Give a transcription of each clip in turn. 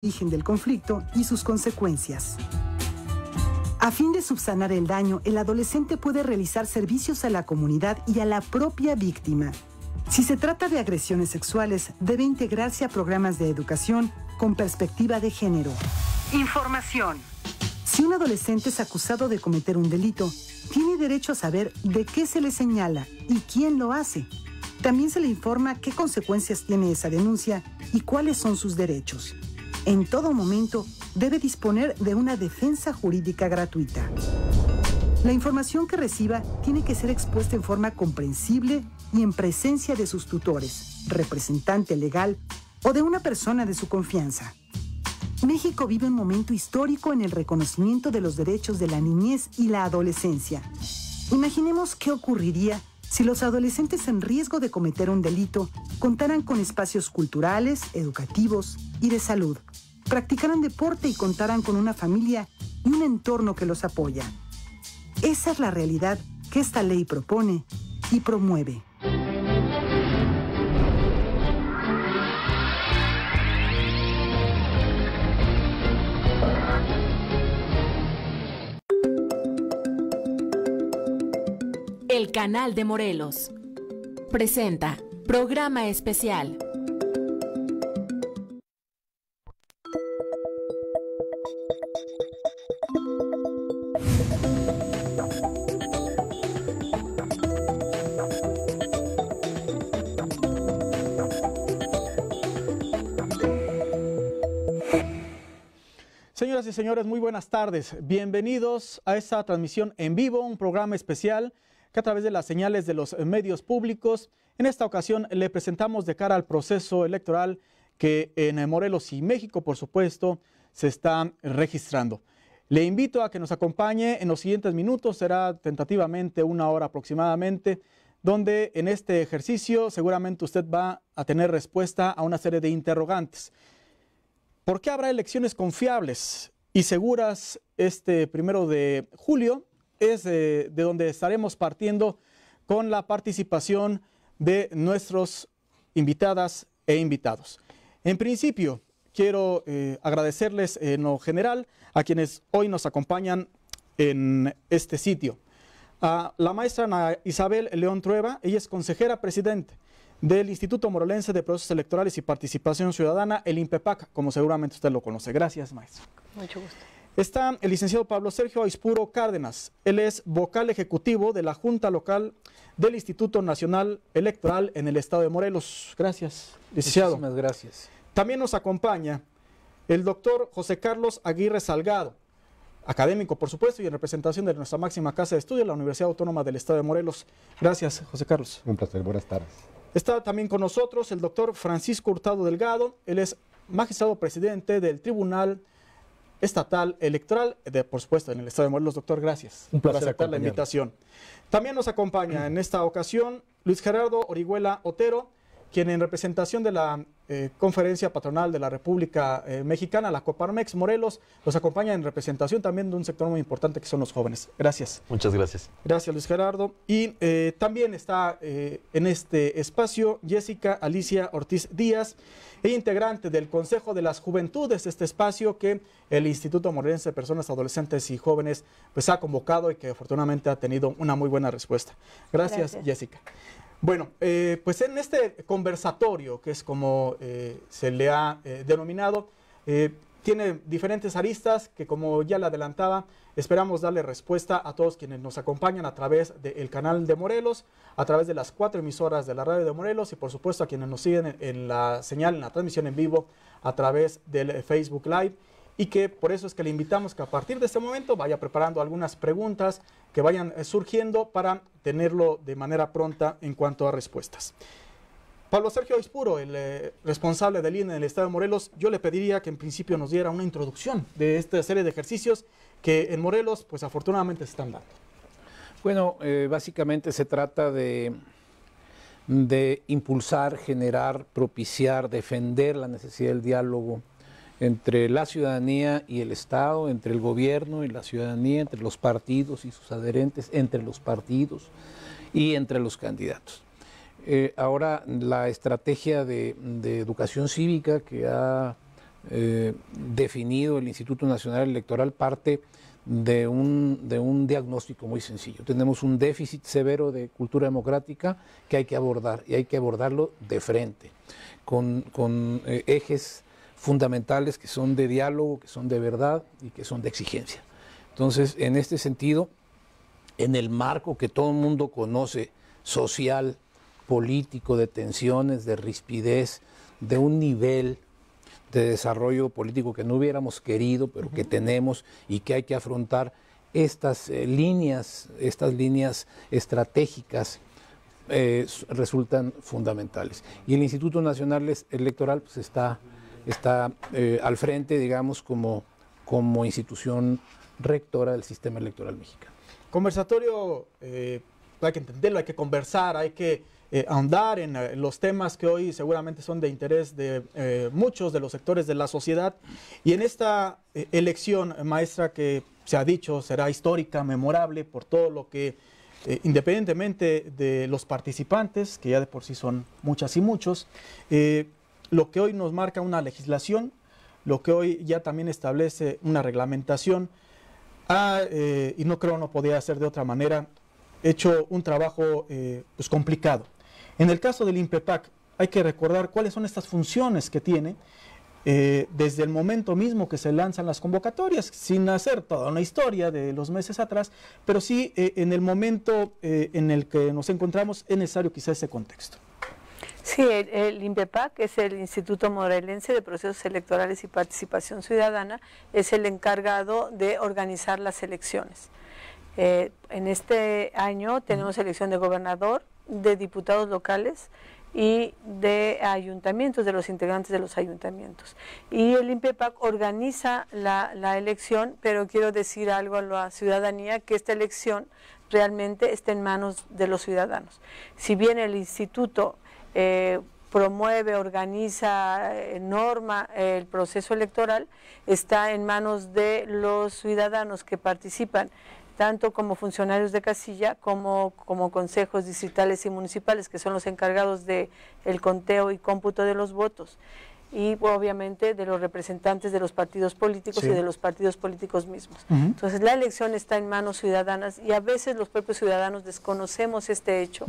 origen del conflicto y sus consecuencias. A fin de subsanar el daño, el adolescente puede realizar servicios a la comunidad y a la propia víctima. Si se trata de agresiones sexuales, debe integrarse a programas de educación con perspectiva de género. Información. Si un adolescente es acusado de cometer un delito, tiene derecho a saber de qué se le señala y quién lo hace. También se le informa qué consecuencias tiene esa denuncia y cuáles son sus derechos en todo momento debe disponer de una defensa jurídica gratuita. La información que reciba tiene que ser expuesta en forma comprensible y en presencia de sus tutores, representante legal o de una persona de su confianza. México vive un momento histórico en el reconocimiento de los derechos de la niñez y la adolescencia. Imaginemos qué ocurriría si los adolescentes en riesgo de cometer un delito contaran con espacios culturales, educativos y de salud, practicaran deporte y contaran con una familia y un entorno que los apoya. Esa es la realidad que esta ley propone y promueve. Canal de Morelos. Presenta programa especial. Señoras y señores, muy buenas tardes. Bienvenidos a esta transmisión en vivo, un programa especial que a través de las señales de los medios públicos, en esta ocasión le presentamos de cara al proceso electoral que en Morelos y México, por supuesto, se está registrando. Le invito a que nos acompañe en los siguientes minutos, será tentativamente una hora aproximadamente, donde en este ejercicio seguramente usted va a tener respuesta a una serie de interrogantes. ¿Por qué habrá elecciones confiables y seguras este primero de julio es eh, de donde estaremos partiendo con la participación de nuestros invitadas e invitados. En principio, quiero eh, agradecerles en lo general a quienes hoy nos acompañan en este sitio. A la maestra Ana Isabel León Trueba, ella es consejera presidente del Instituto Morolense de Procesos Electorales y Participación Ciudadana, el INPEPAC, como seguramente usted lo conoce. Gracias, maestra. Mucho gusto está el licenciado Pablo Sergio Aispuro Cárdenas. Él es vocal ejecutivo de la Junta Local del Instituto Nacional Electoral en el Estado de Morelos. Gracias, licenciado. Muchísimas gracias. También nos acompaña el doctor José Carlos Aguirre Salgado, académico, por supuesto, y en representación de nuestra máxima casa de estudio, la Universidad Autónoma del Estado de Morelos. Gracias, José Carlos. Un placer, buenas tardes. Está también con nosotros el doctor Francisco Hurtado Delgado, él es magistrado presidente del Tribunal estatal electoral, de, por supuesto, en el Estado de Morelos. Doctor, gracias por aceptar la invitación. También nos acompaña en esta ocasión Luis Gerardo Orihuela Otero, quien en representación de la eh, Conferencia Patronal de la República eh, Mexicana, la Coparmex Morelos, los acompaña en representación también de un sector muy importante que son los jóvenes. Gracias. Muchas gracias. Gracias, Luis Gerardo. Y eh, también está en este espacio Jessica Alicia Ortiz Díaz, e integrante del Consejo de las Juventudes, este espacio que el Instituto Morelense de Personas Adolescentes y Jóvenes pues, ha convocado y que afortunadamente ha tenido una muy buena respuesta. gracias. Jessica. Bueno, eh, pues en este conversatorio, que es como eh, se le ha eh, denominado, tiene diferentes aristas que, como ya le adelantaba, esperamos darle respuesta a todos quienes nos acompañan a través del canal de Morelos, a través de las cuatro emisoras de la radio de Morelos y, por supuesto, a quienes nos siguen en la señal, en la transmisión en vivo a través del Facebook Live y que por eso es que le invitamos que a partir de este momento vaya preparando algunas preguntas que vayan eh, surgiendo para tenerlo de manera pronta en cuanto a respuestas. Pablo Sergio Aispuro, el eh, responsable del INE en el Estado de Morelos, yo le pediría que en principio nos diera una introducción de esta serie de ejercicios que en Morelos, pues afortunadamente se están dando. Bueno, eh, básicamente se trata de impulsar, generar, propiciar, defender la necesidad del diálogo, entre la ciudadanía y el Estado, entre el gobierno y la ciudadanía, entre los partidos y sus adherentes, entre los partidos y entre los candidatos. Eh, ahora, la estrategia de, educación cívica que ha eh, definido el Instituto Nacional Electoral parte de un, diagnóstico muy sencillo. Tenemos un déficit severo de cultura democrática que hay que abordar y hay que abordarlo de frente, con, eh, ejes fundamentales que son de diálogo, que son de verdad y que son de exigencia. Entonces, en este sentido, en el marco que todo el mundo conoce, social, político, de tensiones, de rispidez, de un nivel de desarrollo político que no hubiéramos querido, pero que tenemos y que hay que afrontar estas eh, líneas, estas líneas estratégicas eh, resultan fundamentales. Y el Instituto Nacional Electoral pues, está está eh, al frente, digamos, como, como institución rectora del sistema electoral mexicano. Conversatorio, eh, hay que entenderlo, hay que conversar, hay que eh, ahondar en los temas que hoy seguramente son de interés de muchos de los sectores de la sociedad. Y en esta elección, maestra, que se ha dicho será histórica, memorable, por todo lo que, independientemente de los participantes, que ya de por sí son muchas y muchos, lo que hoy nos marca una legislación, lo que hoy ya también establece una reglamentación, ah, eh, y no creo no podía ser de otra manera, hecho un trabajo eh, pues complicado. En el caso del INPEPAC, hay que recordar cuáles son estas funciones que tiene eh, desde el momento mismo que se lanzan las convocatorias, sin hacer toda una historia de los meses atrás, pero sí en el momento en el que nos encontramos es necesario quizá ese contexto. Sí, el, INPEPAC es el Instituto Morelense de Procesos Electorales y Participación Ciudadana, es el encargado de organizar las elecciones. Eh, en este año tenemos elección de gobernador, de diputados locales y de ayuntamientos, de los integrantes de los ayuntamientos. Y el INPEPAC organiza la, la elección, pero quiero decir algo a la ciudadanía, que esta elección realmente está en manos de los ciudadanos. Si bien el instituto eh, promueve, organiza, eh, norma eh, el proceso electoral, está en manos de los ciudadanos que participan tanto como funcionarios de casilla como como consejos distritales y municipales que son los encargados de el conteo y cómputo de los votos y pues, obviamente de los representantes de los partidos políticos y de los partidos políticos mismos. Entonces la elección está en manos ciudadanas y a veces los propios ciudadanos desconocemos este hecho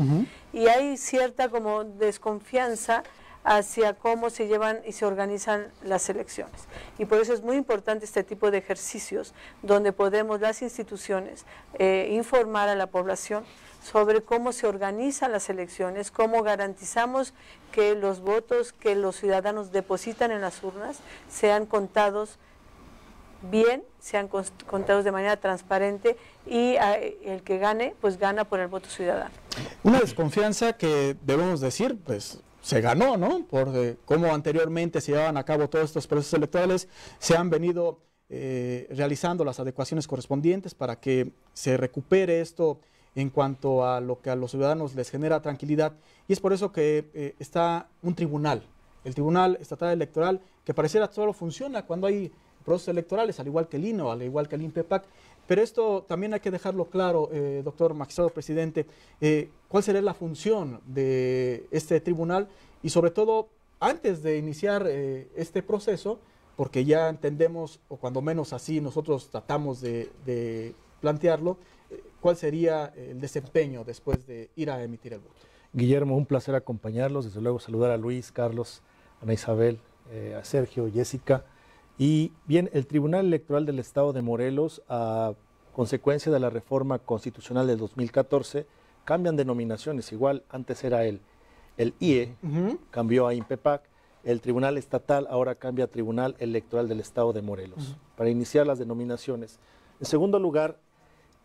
y hay cierta como desconfianza hacia cómo se llevan y se organizan las elecciones. Y por eso es muy importante este tipo de ejercicios donde podemos las instituciones eh, informar a la población sobre cómo se organizan las elecciones, cómo garantizamos que los votos que los ciudadanos depositan en las urnas sean contados bien, sean contados de manera transparente y ah, el que gane, pues gana por el voto ciudadano. Una desconfianza que debemos decir, pues se ganó, ¿no? Por eh, cómo anteriormente se llevaban a cabo todos estos procesos electorales, se han venido eh, realizando las adecuaciones correspondientes para que se recupere esto en cuanto a lo que a los ciudadanos les genera tranquilidad. Y es por eso que eh, está un tribunal, el Tribunal Estatal Electoral, que pareciera solo funciona cuando hay procesos electorales, al igual que el INO, al igual que el INPEPAC, pero esto también hay que dejarlo claro, eh, doctor magistrado presidente, eh, cuál será la función de este tribunal y sobre todo antes de iniciar eh, este proceso, porque ya entendemos, o cuando menos así nosotros tratamos de, de plantearlo, cuál sería el desempeño después de ir a emitir el voto. Guillermo, un placer acompañarlos, desde luego saludar a Luis, Carlos, Ana Isabel, a Sergio, Jessica. Y bien, el Tribunal Electoral del Estado de Morelos, a consecuencia de la reforma constitucional del 2014, cambian denominaciones. Igual antes era el, IE, cambió a INPEPAC. El Tribunal Estatal ahora cambia a Tribunal Electoral del Estado de Morelos, para iniciar las denominaciones. En segundo lugar,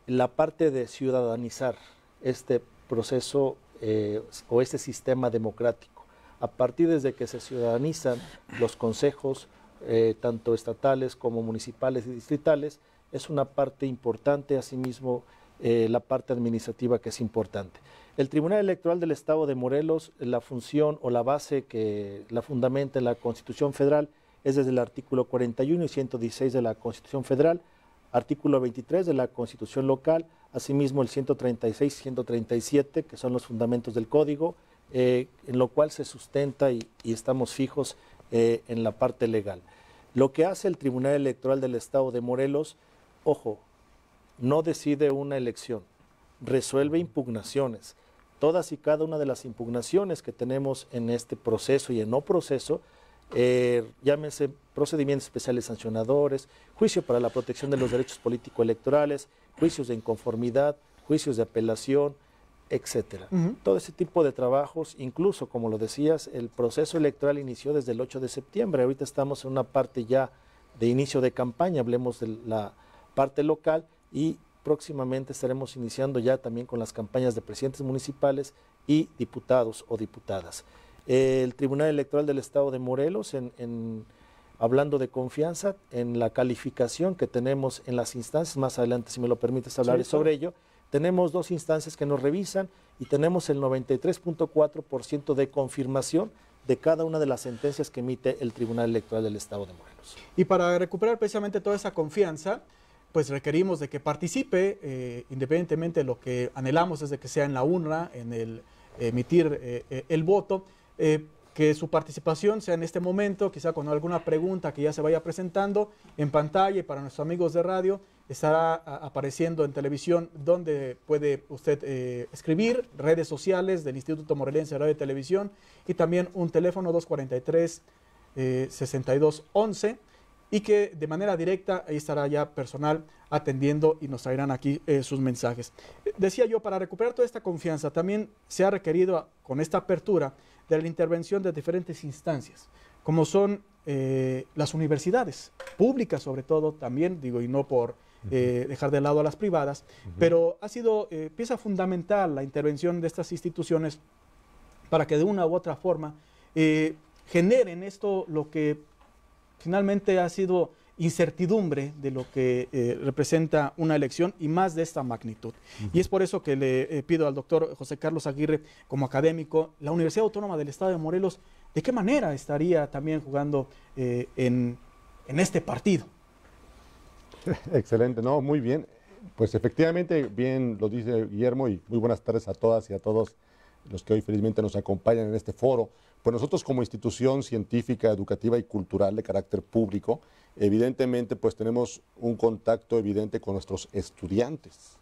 la parte de ciudadanizar este proceso eh, o este sistema democrático. A partir desde que se ciudadanizan los consejos, eh, tanto estatales como municipales y distritales, es una parte importante, asimismo eh, la parte administrativa que es importante. El Tribunal Electoral del Estado de Morelos, la función o la base que la fundamenta en la Constitución Federal es desde el artículo 41 y 116 de la Constitución Federal, artículo 23 de la Constitución Local, asimismo el 136 y 137, que son los fundamentos del Código, eh, en lo cual se sustenta y estamos fijos eh, en la parte legal. Lo que hace el Tribunal Electoral del Estado de Morelos, ojo, no decide una elección, resuelve impugnaciones. Todas y cada una de las impugnaciones que tenemos en este proceso y en no proceso, eh, llámese procedimientos especiales sancionadores, juicio para la protección de los derechos político-electorales, juicios de inconformidad, juicios de apelación, etcétera. Todo ese tipo de trabajos, incluso como lo decías, el proceso electoral inició desde el 8 de septiembre. Ahorita estamos en una parte ya de inicio de campaña, hablemos de la parte local y próximamente estaremos iniciando ya también con las campañas de presidentes municipales y diputados o diputadas. El Tribunal Electoral del Estado de Morelos, hablando de confianza, en la calificación que tenemos en las instancias, más adelante si me lo permites hablaré sobre ello, tenemos dos instancias que nos revisan y tenemos el 93.4% de confirmación de cada una de las sentencias que emite el Tribunal Electoral del Estado de Morelos. Y para recuperar precisamente toda esa confianza, pues requerimos de que participe, eh, independientemente de lo que anhelamos es de que sea en la urna, en el emitir eh, eh, el voto que su participación sea en este momento, quizá con alguna pregunta que ya se vaya presentando en pantalla y para nuestros amigos de radio, estará apareciendo en televisión donde puede usted eh, escribir, redes sociales del Instituto Morelense de Radio y Televisión y también un teléfono 243-6211 eh, y que de manera directa ahí estará ya personal atendiendo y nos traerán aquí eh, sus mensajes. Decía yo, para recuperar toda esta confianza también se ha requerido con esta apertura de la intervención de diferentes instancias, como son eh, las universidades, públicas sobre todo también, digo, y no por eh, dejar de lado a las privadas, pero ha sido eh, pieza fundamental la intervención de estas instituciones para que de una u otra forma generen esto lo que finalmente ha sido incertidumbre de lo que eh, representa una elección y más de esta magnitud. Y es por eso que le eh, pido al doctor José Carlos Aguirre, como académico, la Universidad Autónoma del Estado de Morelos, ¿de qué manera estaría también jugando eh, en, en este partido? Excelente, no, muy bien. Pues efectivamente, bien lo dice Guillermo y muy buenas tardes a todas y a todos los que hoy felizmente nos acompañan en este foro. Pues nosotros como institución científica, educativa y cultural de carácter público, evidentemente pues tenemos un contacto evidente con nuestros estudiantes.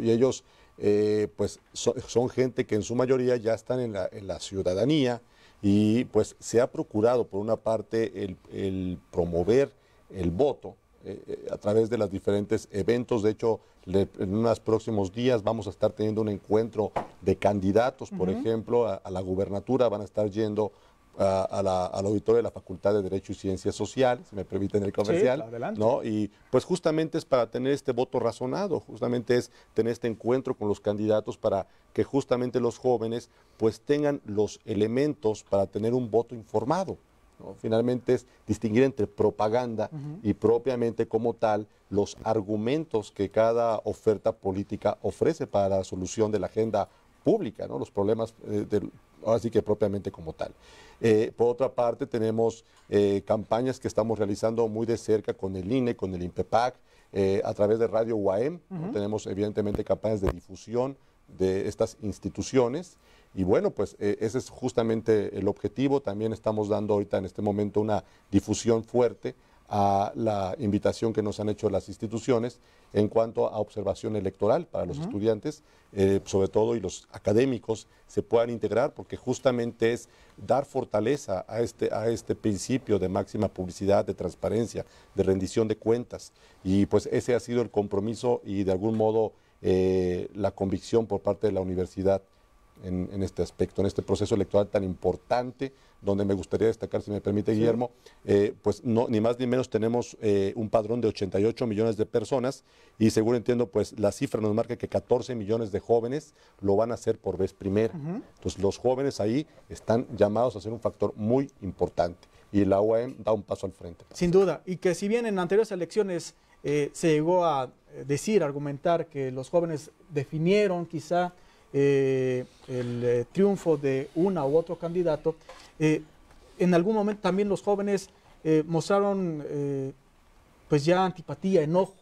Y ellos eh, pues son gente que en su mayoría ya están en la, ciudadanía y pues se ha procurado por una parte el promover el voto, eh, eh, a través de los diferentes eventos. De hecho, en unos próximos días vamos a estar teniendo un encuentro de candidatos, por ejemplo, a, la gubernatura, van a estar yendo a, la, al auditorio de la Facultad de Derecho y Ciencias Sociales, si me permiten el comercial. ¿no? Y pues justamente es para tener este voto razonado, justamente es tener este encuentro con los candidatos para que justamente los jóvenes pues tengan los elementos para tener un voto informado. Finalmente es distinguir entre propaganda y propiamente como tal los argumentos que cada oferta política ofrece para la solución de la agenda pública, ¿no? los problemas eh, así que propiamente como tal. Eh, por otra parte, tenemos eh, campañas que estamos realizando muy de cerca con el INE, con el INPEPAC, a través de Radio UAM. Tenemos evidentemente campañas de difusión de estas instituciones. Y bueno, pues eh, ese es justamente el objetivo. También estamos dando ahorita en este momento una difusión fuerte a la invitación que nos han hecho las instituciones en cuanto a observación electoral para los estudiantes, eh, sobre todo y los académicos se puedan integrar, porque justamente es dar fortaleza a este, a este principio de máxima publicidad, de transparencia, de rendición de cuentas. Y pues ese ha sido el compromiso y de algún modo eh, la convicción por parte de la universidad en, este aspecto, en este proceso electoral tan importante, donde me gustaría destacar, si me permite Guillermo, eh, pues no, ni más ni menos tenemos eh, un padrón de 88 millones de personas y seguro entiendo, pues la cifra nos marca que 14 millones de jóvenes lo van a hacer por vez primera. Entonces los jóvenes ahí están llamados a ser un factor muy importante y la UAM da un paso al frente. Sin duda, y que si bien en anteriores elecciones eh, se llegó a decir, argumentar que los jóvenes definieron quizá eh, el eh, triunfo de una u otro candidato, eh, en algún momento también los jóvenes mostraron pues ya antipatía, enojo,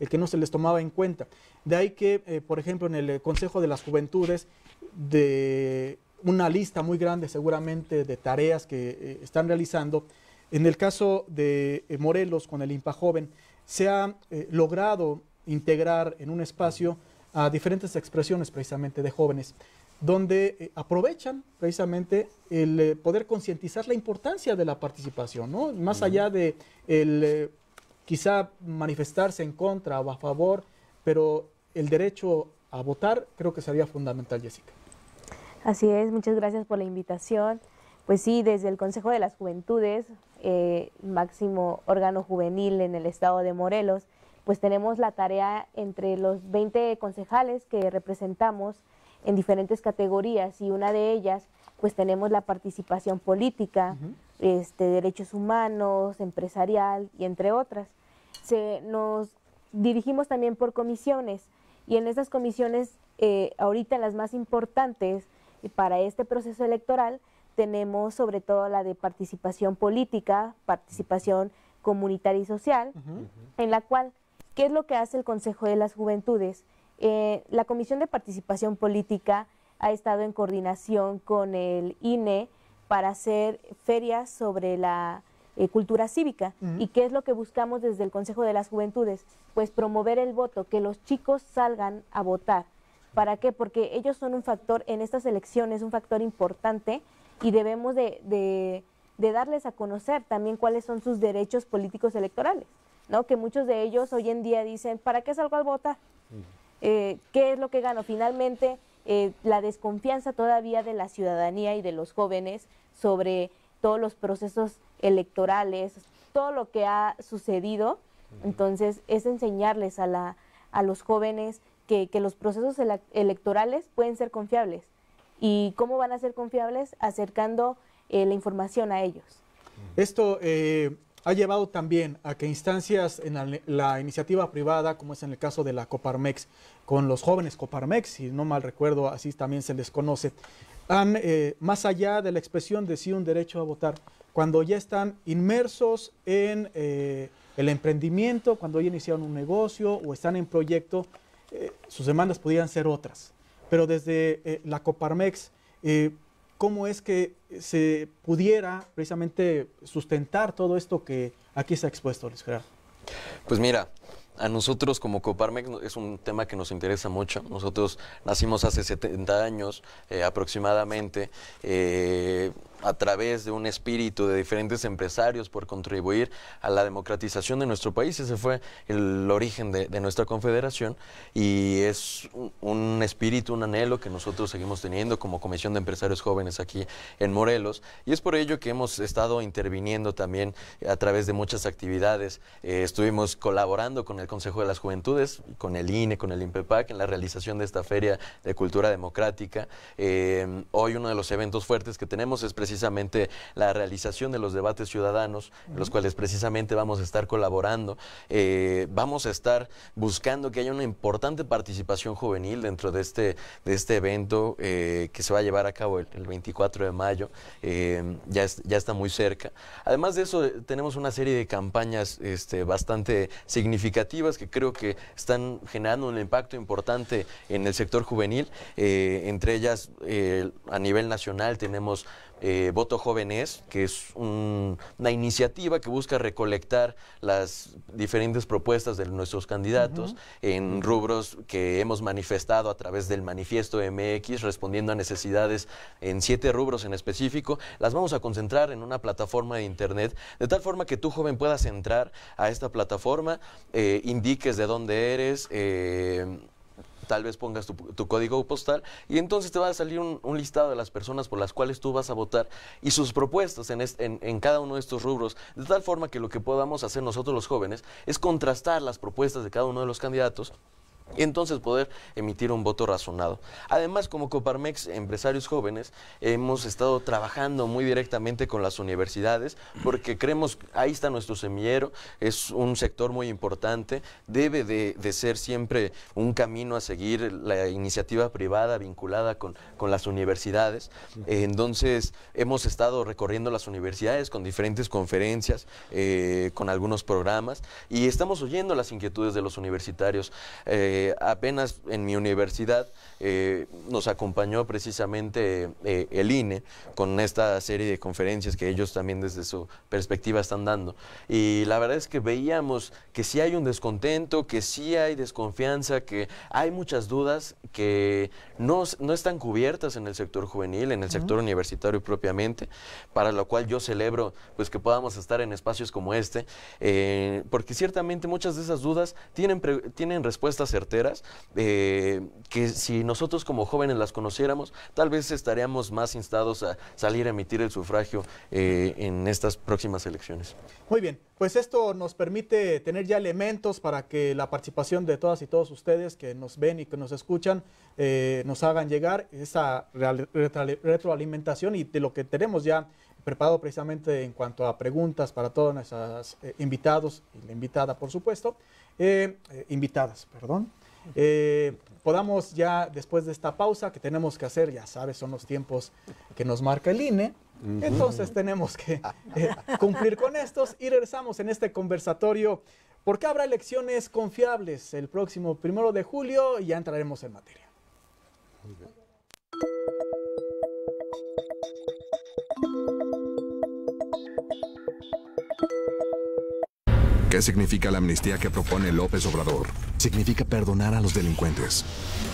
el que no se les tomaba en cuenta. De ahí que, por ejemplo, en el Consejo de las Juventudes, de una lista muy grande seguramente de tareas que están realizando, en el caso de Morelos con el IMPA Joven, se ha logrado integrar en un espacio a diferentes expresiones precisamente de jóvenes, donde eh, aprovechan precisamente el eh, poder concientizar la importancia de la participación, ¿no? más allá de eh, quizá manifestarse en contra o a favor, pero el derecho a votar creo que sería fundamental, Jessica. Así es, muchas gracias por la invitación. Pues sí, desde el Consejo de las Juventudes, máximo órgano juvenil en el estado de Morelos, pues tenemos la tarea entre los 20 concejales que representamos en diferentes categorías y una de ellas pues tenemos la participación política, este, derechos humanos, empresarial y entre otras. Se, nos dirigimos también por comisiones y en esas comisiones eh, ahorita las más importantes para este proceso electoral tenemos sobre todo la de participación política, participación comunitaria y social, en la cual ¿Qué es lo que hace el Consejo de las Juventudes? Eh, la Comisión de Participación Política ha estado en coordinación con el INE para hacer ferias sobre la eh, cultura cívica. Mm. ¿Y qué es lo que buscamos desde el Consejo de las Juventudes? Pues promover el voto, que los chicos salgan a votar. ¿Para qué? Porque ellos son un factor en estas elecciones, un factor importante y debemos de darles a conocer también cuáles son sus derechos políticos electorales. Que muchos de ellos hoy en día dicen, ¿para qué salgo al votar? Eh, ¿Qué es lo que gano? Finalmente, eh, la desconfianza todavía de la ciudadanía y de los jóvenes sobre todos los procesos electorales, todo lo que ha sucedido. Entonces, es enseñarles a, la, a los jóvenes que, que los procesos electorales pueden ser confiables. ¿Y cómo van a ser confiables? Acercando eh, la información a ellos. Esto, eh, ha llevado también a que instancias en la, iniciativa privada, como es en el caso de la Coparmex, con los jóvenes Coparmex, si no mal recuerdo, así también se les conoce, han, eh, más allá de la expresión de sí un derecho a votar, cuando ya están inmersos en eh, el emprendimiento, cuando ya iniciaron un negocio o están en proyecto, eh, sus demandas podían ser otras. Pero desde la Coparmex, cómo es que se pudiera precisamente sustentar todo esto que aquí se ha expuesto, Luis Gerardo. Pues mira, a nosotros como Coparmex es un tema que nos interesa mucho. Nosotros nacimos hace 70 años eh, aproximadamente. Eh, a través de un espíritu de diferentes empresarios por contribuir a la democratización de nuestro país. Ese fue el origen de, nuestra confederación y es un, espíritu, un anhelo que nosotros seguimos teniendo como Comisión de Empresarios Jóvenes aquí en Morelos y es por ello que hemos estado interviniendo también a través de muchas actividades. Eh, estuvimos colaborando con el Consejo de las Juventudes, con el INE, con el INPEPAC en la realización de esta Feria de Cultura Democrática. Eh, hoy uno de los eventos fuertes que tenemos es precisamente precisamente la realización de los debates ciudadanos, en los cuales precisamente vamos a estar colaborando. Eh, vamos a estar buscando que haya una importante participación juvenil dentro de este, de este evento eh, que se va a llevar a cabo el, 24 de mayo. Eh, ya, ya está muy cerca. Además de eso, tenemos una serie de campañas este, bastante significativas que creo que están generando un impacto importante en el sector juvenil. entre ellas, a nivel nacional, tenemos eh, Voto Jóvenes, que es una iniciativa que busca recolectar las diferentes propuestas de nuestros candidatos en rubros que hemos manifestado a través del manifiesto MX, respondiendo a necesidades en siete rubros en específico. Las vamos a concentrar en una plataforma de Internet, de tal forma que tú, joven, puedas entrar a esta plataforma, eh, indiques de dónde eres. Eh, tal vez pongas tu, código postal y entonces te va a salir un, listado de las personas por las cuales tú vas a votar y sus propuestas en, cada uno de estos rubros, de tal forma que lo que podamos hacer nosotros los jóvenes es contrastar las propuestas de cada uno de los candidatos entonces poder emitir un voto razonado. Además, como Coparmex, empresarios jóvenes, hemos estado trabajando muy directamente con las universidades porque creemos, ahí está nuestro semillero, es un sector muy importante, debe de, ser siempre un camino a seguir la iniciativa privada vinculada con, con las universidades. entonces, hemos estado recorriendo las universidades con diferentes conferencias, eh, con algunos programas y estamos oyendo las inquietudes de los universitarios. Eh, eh, apenas en mi universidad eh, nos acompañó precisamente eh, el INE con esta serie de conferencias que ellos también desde su perspectiva están dando. Y la verdad es que veíamos que sí hay un descontento, que sí hay desconfianza, que hay muchas dudas que no, están cubiertas en el sector juvenil, en el sector universitario propiamente, para lo cual yo celebro pues que podamos estar en espacios como este, porque ciertamente muchas de esas dudas tienen, tienen respuestas eh, que si nosotros como jóvenes las conociéramos, tal vez estaríamos más instados a salir a emitir el sufragio eh, en estas próximas elecciones. Muy bien, pues esto nos permite tener ya elementos para que la participación de todas y todos ustedes que nos ven y que nos escuchan eh, nos hagan llegar esa retroalimentación y de lo que tenemos ya preparado precisamente en cuanto a preguntas para todos nuestros invitados y la invitada, por supuesto, invitadas, perdón. Eh, podamos ya después de esta pausa que tenemos que hacer, ya sabes, son los tiempos que nos marca el INE, entonces tenemos que eh, cumplir con estos y regresamos en este conversatorio. porque habrá elecciones confiables el próximo primero de julio? Y ya entraremos en materia. ¿Qué significa la amnistía que propone López Obrador? Significa perdonar a los delincuentes.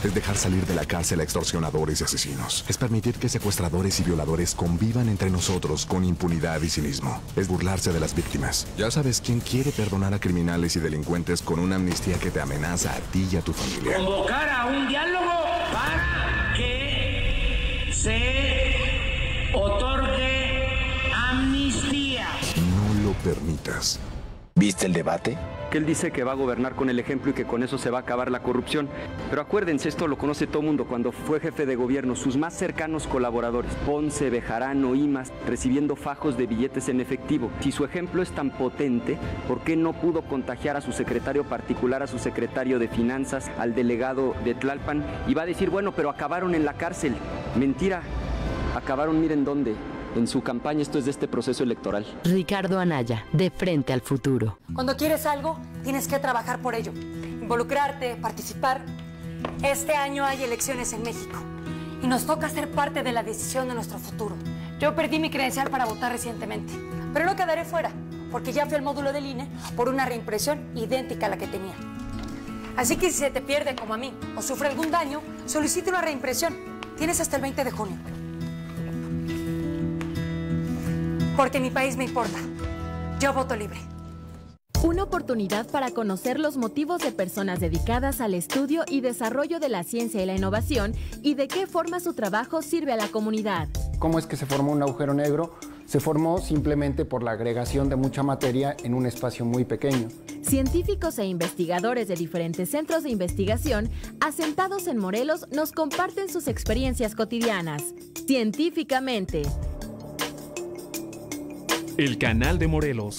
Es dejar salir de la cárcel a extorsionadores y asesinos. Es permitir que secuestradores y violadores convivan entre nosotros con impunidad y cinismo. Es burlarse de las víctimas. Ya sabes quién quiere perdonar a criminales y delincuentes con una amnistía que te amenaza a ti y a tu familia. Convocar a un diálogo para que se otorgue amnistía. No lo permitas. ¿Viste el debate? Que él dice que va a gobernar con el ejemplo y que con eso se va a acabar la corrupción. Pero acuérdense, esto lo conoce todo mundo. Cuando fue jefe de gobierno, sus más cercanos colaboradores, Ponce, Bejarano, Imas, recibiendo fajos de billetes en efectivo. Si su ejemplo es tan potente, ¿por qué no pudo contagiar a su secretario particular, a su secretario de finanzas, al delegado de Tlalpan? Y va a decir, bueno, pero acabaron en la cárcel. Mentira, acabaron miren dónde, en su campaña, esto es de este proceso electoral. Ricardo Anaya, de frente al futuro. Cuando quieres algo, tienes que trabajar por ello, involucrarte, participar. Este año hay elecciones en México y nos toca ser parte de la decisión de nuestro futuro. Yo perdí mi credencial para votar recientemente, pero no quedaré fuera, porque ya fui al módulo del INE por una reimpresión idéntica a la que tenía. Así que si se te pierde como a mí o sufre algún daño, solicite una reimpresión. Tienes hasta el 20 de junio. porque mi país me importa. Yo voto libre. Una oportunidad para conocer los motivos de personas dedicadas al estudio y desarrollo de la ciencia y la innovación y de qué forma su trabajo sirve a la comunidad. ¿Cómo es que se formó un agujero negro? Se formó simplemente por la agregación de mucha materia en un espacio muy pequeño. Científicos e investigadores de diferentes centros de investigación asentados en Morelos nos comparten sus experiencias cotidianas. Científicamente, el canal de Morelos.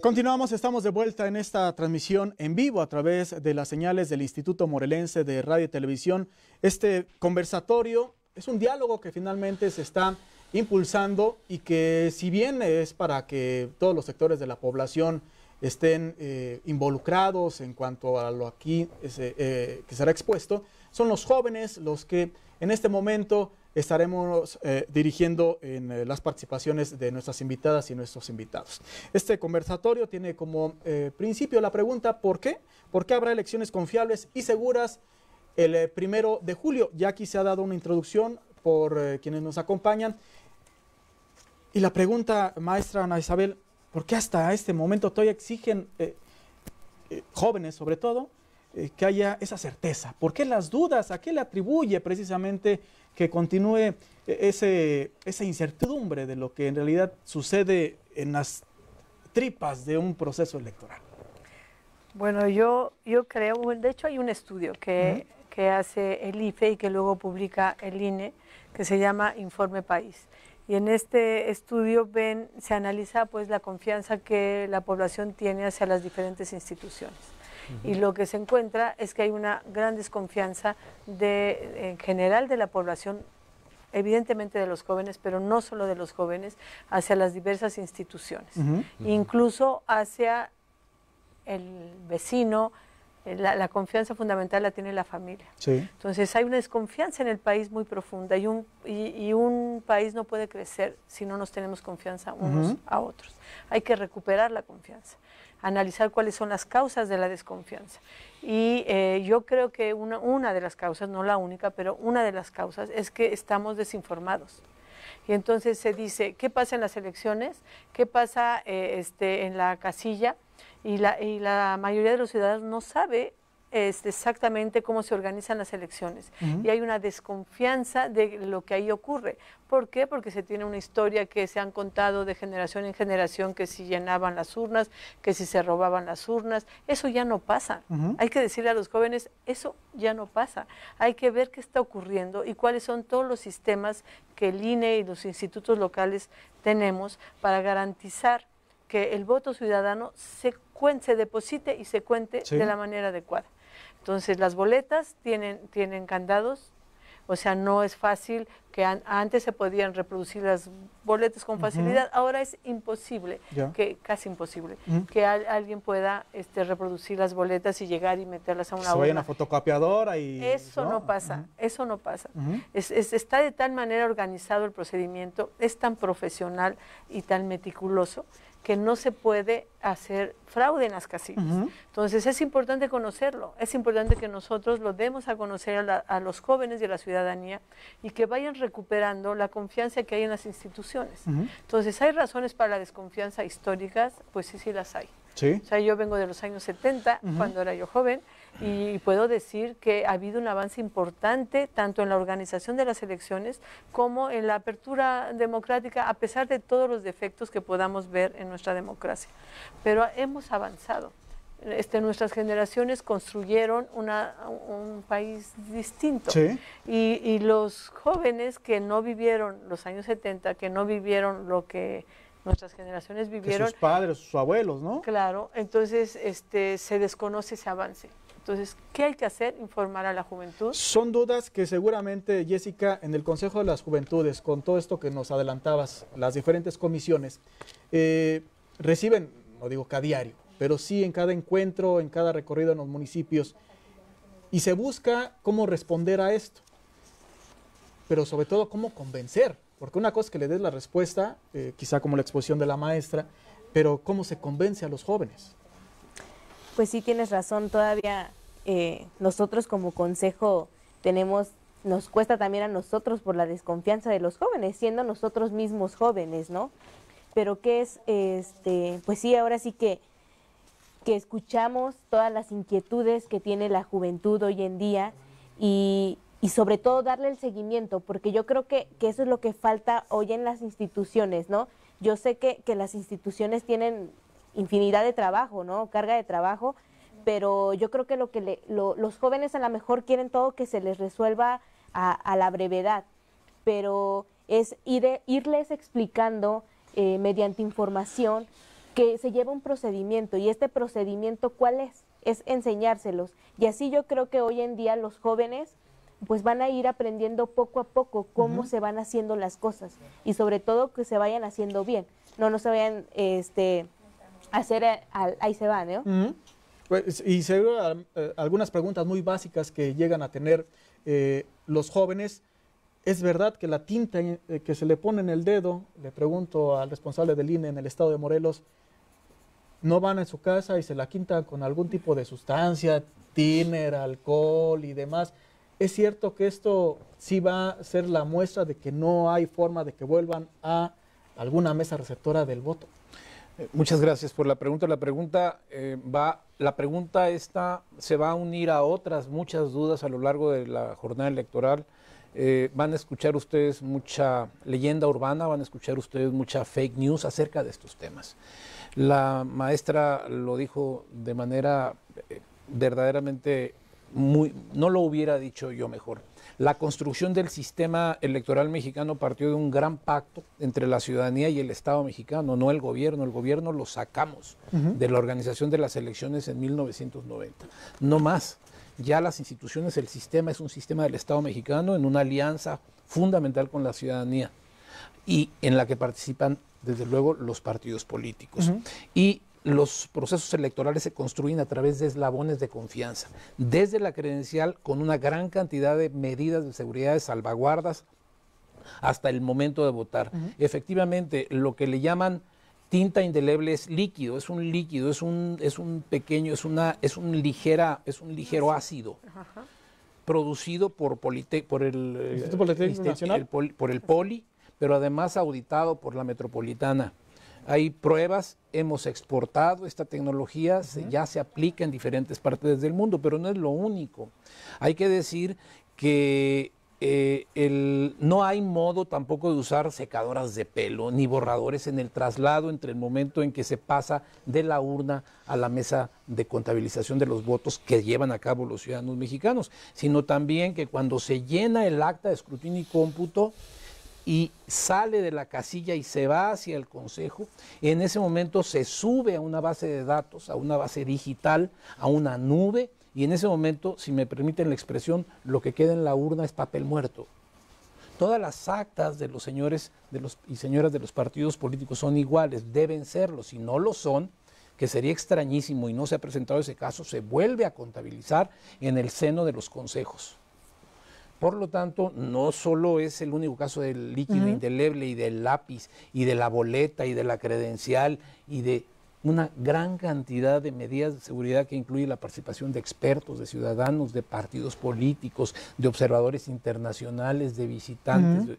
Continuamos, estamos de vuelta en esta transmisión en vivo a través de las señales del Instituto Morelense de Radio y Televisión. Este conversatorio es un diálogo que finalmente se está impulsando y que si bien es para que todos los sectores de la población estén eh, involucrados en cuanto a lo aquí eh, que será expuesto, son los jóvenes los que en este momento estaremos eh, dirigiendo en las participaciones de nuestras invitadas y nuestros invitados. Este conversatorio tiene como principio la pregunta ¿por qué? ¿Por qué habrá elecciones confiables y seguras el primero de julio? Ya aquí se ha dado una introducción por quienes nos acompañan. Y la pregunta, maestra Ana Isabel, ¿Por qué hasta este momento todavía exigen, eh, eh, jóvenes sobre todo, eh, que haya esa certeza? ¿Por qué las dudas? ¿A qué le atribuye precisamente que continúe esa incertidumbre de lo que en realidad sucede en las tripas de un proceso electoral? Bueno, yo, creo, de hecho hay un estudio que, que hace el IFE y que luego publica el INE, que se llama Informe País. Y en este estudio ven, se analiza pues la confianza que la población tiene hacia las diferentes instituciones. Y lo que se encuentra es que hay una gran desconfianza en general de la población evidentemente de los jóvenes, pero no solo de los jóvenes, hacia las diversas instituciones, incluso hacia el vecino, eh, la, confianza fundamental la tiene la familia. Entonces hay una desconfianza en el país muy profunda y un, un país no puede crecer si no nos tenemos confianza unos a otros. Hay que recuperar la confianza, analizar cuáles son las causas de la desconfianza. Y eh, yo creo que una, de las causas, no la única, pero una de las causas es que estamos desinformados. Y entonces se dice, ¿qué pasa en las elecciones? ¿Qué pasa eh, este, en la casilla? y la, mayoría de los ciudadanos no sabe este, exactamente cómo se organizan las elecciones. Y hay una desconfianza de lo que ahí ocurre. ¿Por qué? Porque se tiene una historia que se han contado de generación en generación, que si llenaban las urnas, que si se robaban las urnas. Eso ya no pasa. Hay que decirle a los jóvenes, eso ya no pasa. Hay que ver qué está ocurriendo y cuáles son todos los sistemas que el INE y los institutos locales tenemos para garantizar que el voto ciudadano se, deposite y se cuente de la manera adecuada. Entonces las boletas tienen, tienen candados, o sea, no es fácil que antes se podían reproducir las boletas con facilidad, ahora es imposible, que casi imposible, que alguien pueda este, reproducir las boletas y llegar y meterlas a una. boleta. se una fotocopiadora y. Eso no, pasa, eso no pasa. está de tal manera organizado el procedimiento, es tan profesional y tan meticuloso que no se puede hacer fraude en las casillas. Entonces es importante conocerlo, es importante que nosotros lo demos a conocer a, los jóvenes y a la ciudadanía y que vayan recuperando la confianza que hay en las instituciones. Entonces hay razones para la desconfianza históricas, pues sí, sí las hay. O sea, yo vengo de los años 70, cuando era yo joven, y puedo decir que ha habido un avance importante tanto en la organización de las elecciones como en la apertura democrática, a pesar de todos los defectos que podamos ver en nuestra democracia. Pero hemos avanzado. Este, nuestras generaciones construyeron un país distinto. Y, los jóvenes que no vivieron los años 70, que no vivieron lo que nuestras generaciones vivieron. sus padres, sus abuelos, ¿no? Claro, entonces este, se desconoce ese avance. Entonces, ¿qué hay que hacer? Informar a la juventud. Son dudas que seguramente, Jessica, en el Consejo de las Juventudes, con todo esto que nos adelantabas, las diferentes comisiones, eh, reciben, no digo cada diario, pero sí en cada encuentro, en cada recorrido en los municipios, y se busca cómo responder a esto, pero sobre todo cómo convencer, porque una cosa es que le des la respuesta, eh, quizá como la exposición de la maestra, pero cómo se convence a los jóvenes. Pues sí, tienes razón, todavía eh, nosotros como consejo tenemos, nos cuesta también a nosotros por la desconfianza de los jóvenes, siendo nosotros mismos jóvenes, ¿no? Pero que es, este, pues sí, ahora sí que, que escuchamos todas las inquietudes que tiene la juventud hoy en día y, sobre todo darle el seguimiento, porque yo creo que, que, eso es lo que falta hoy en las instituciones, ¿no? Yo sé que, que las instituciones tienen infinidad de trabajo, ¿no? Carga de trabajo, pero yo creo que lo que los jóvenes a lo mejor quieren todo que se les resuelva a, la brevedad, pero es irles explicando eh, mediante información que se lleva un procedimiento y este procedimiento cuál es, es enseñárselos. Y así yo creo que hoy en día los jóvenes pues van a ir aprendiendo poco a poco cómo se van haciendo las cosas y sobre todo que se vayan haciendo bien, no no se vayan este hacer ahí se van, ¿no? Pues, y se eh, algunas preguntas muy básicas que llegan a tener eh, los jóvenes. ¿Es verdad que la tinta eh, que se le pone en el dedo, le pregunto al responsable del INE en el estado de Morelos, no van a su casa y se la quintan con algún tipo de sustancia, tíner, alcohol y demás? ¿Es cierto que esto sí va a ser la muestra de que no hay forma de que vuelvan a alguna mesa receptora del voto? Muchas gracias por la pregunta. La pregunta eh, va, la pregunta esta se va a unir a otras muchas dudas a lo largo de la jornada electoral. Eh, van a escuchar ustedes mucha leyenda urbana, van a escuchar ustedes mucha fake news acerca de estos temas. La maestra lo dijo de manera eh, verdaderamente muy, no lo hubiera dicho yo mejor. La construcción del sistema electoral mexicano partió de un gran pacto entre la ciudadanía y el Estado mexicano, no el gobierno. El gobierno lo sacamos de la organización de las elecciones en 1990. No más. Ya las instituciones, el sistema es un sistema del Estado mexicano en una alianza fundamental con la ciudadanía y en la que participan, desde luego, los partidos políticos. Y los procesos electorales se construyen a través de eslabones de confianza, desde la credencial con una gran cantidad de medidas de seguridad, de salvaguardas, hasta el momento de votar. Efectivamente, lo que le llaman tinta indeleble es líquido, es un líquido, es un, es un pequeño, es una, es un ligera, es un ligero ácido. producido por, por el, este, por el Poli, pero además auditado por la Metropolitana. Hay pruebas, hemos exportado esta tecnología, ya se aplica en diferentes partes del mundo, pero no es lo único. Hay que decir que eh, no hay modo tampoco de usar secadoras de pelo ni borradores en el traslado entre el momento en que se pasa de la urna a la mesa de contabilización de los votos que llevan a cabo los ciudadanos mexicanos, sino también que cuando se llena el acta de escrutinio y cómputo, y sale de la casilla y se va hacia el Consejo, en ese momento se sube a una base de datos, a una base digital, a una nube, y en ese momento, si me permiten la expresión, lo que queda en la urna es papel muerto. Todas las actas de los señores y señoras de los partidos políticos son iguales, deben serlo, si no lo son, que sería extrañísimo y no se ha presentado ese caso, se vuelve a contabilizar en el seno de los consejos. Por lo tanto, no solo es el único caso del líquido indeleble y del lápiz y de la boleta y de la credencial y de una gran cantidad de medidas de seguridad que incluye la participación de expertos, de ciudadanos, de partidos políticos, de observadores internacionales, de visitantes,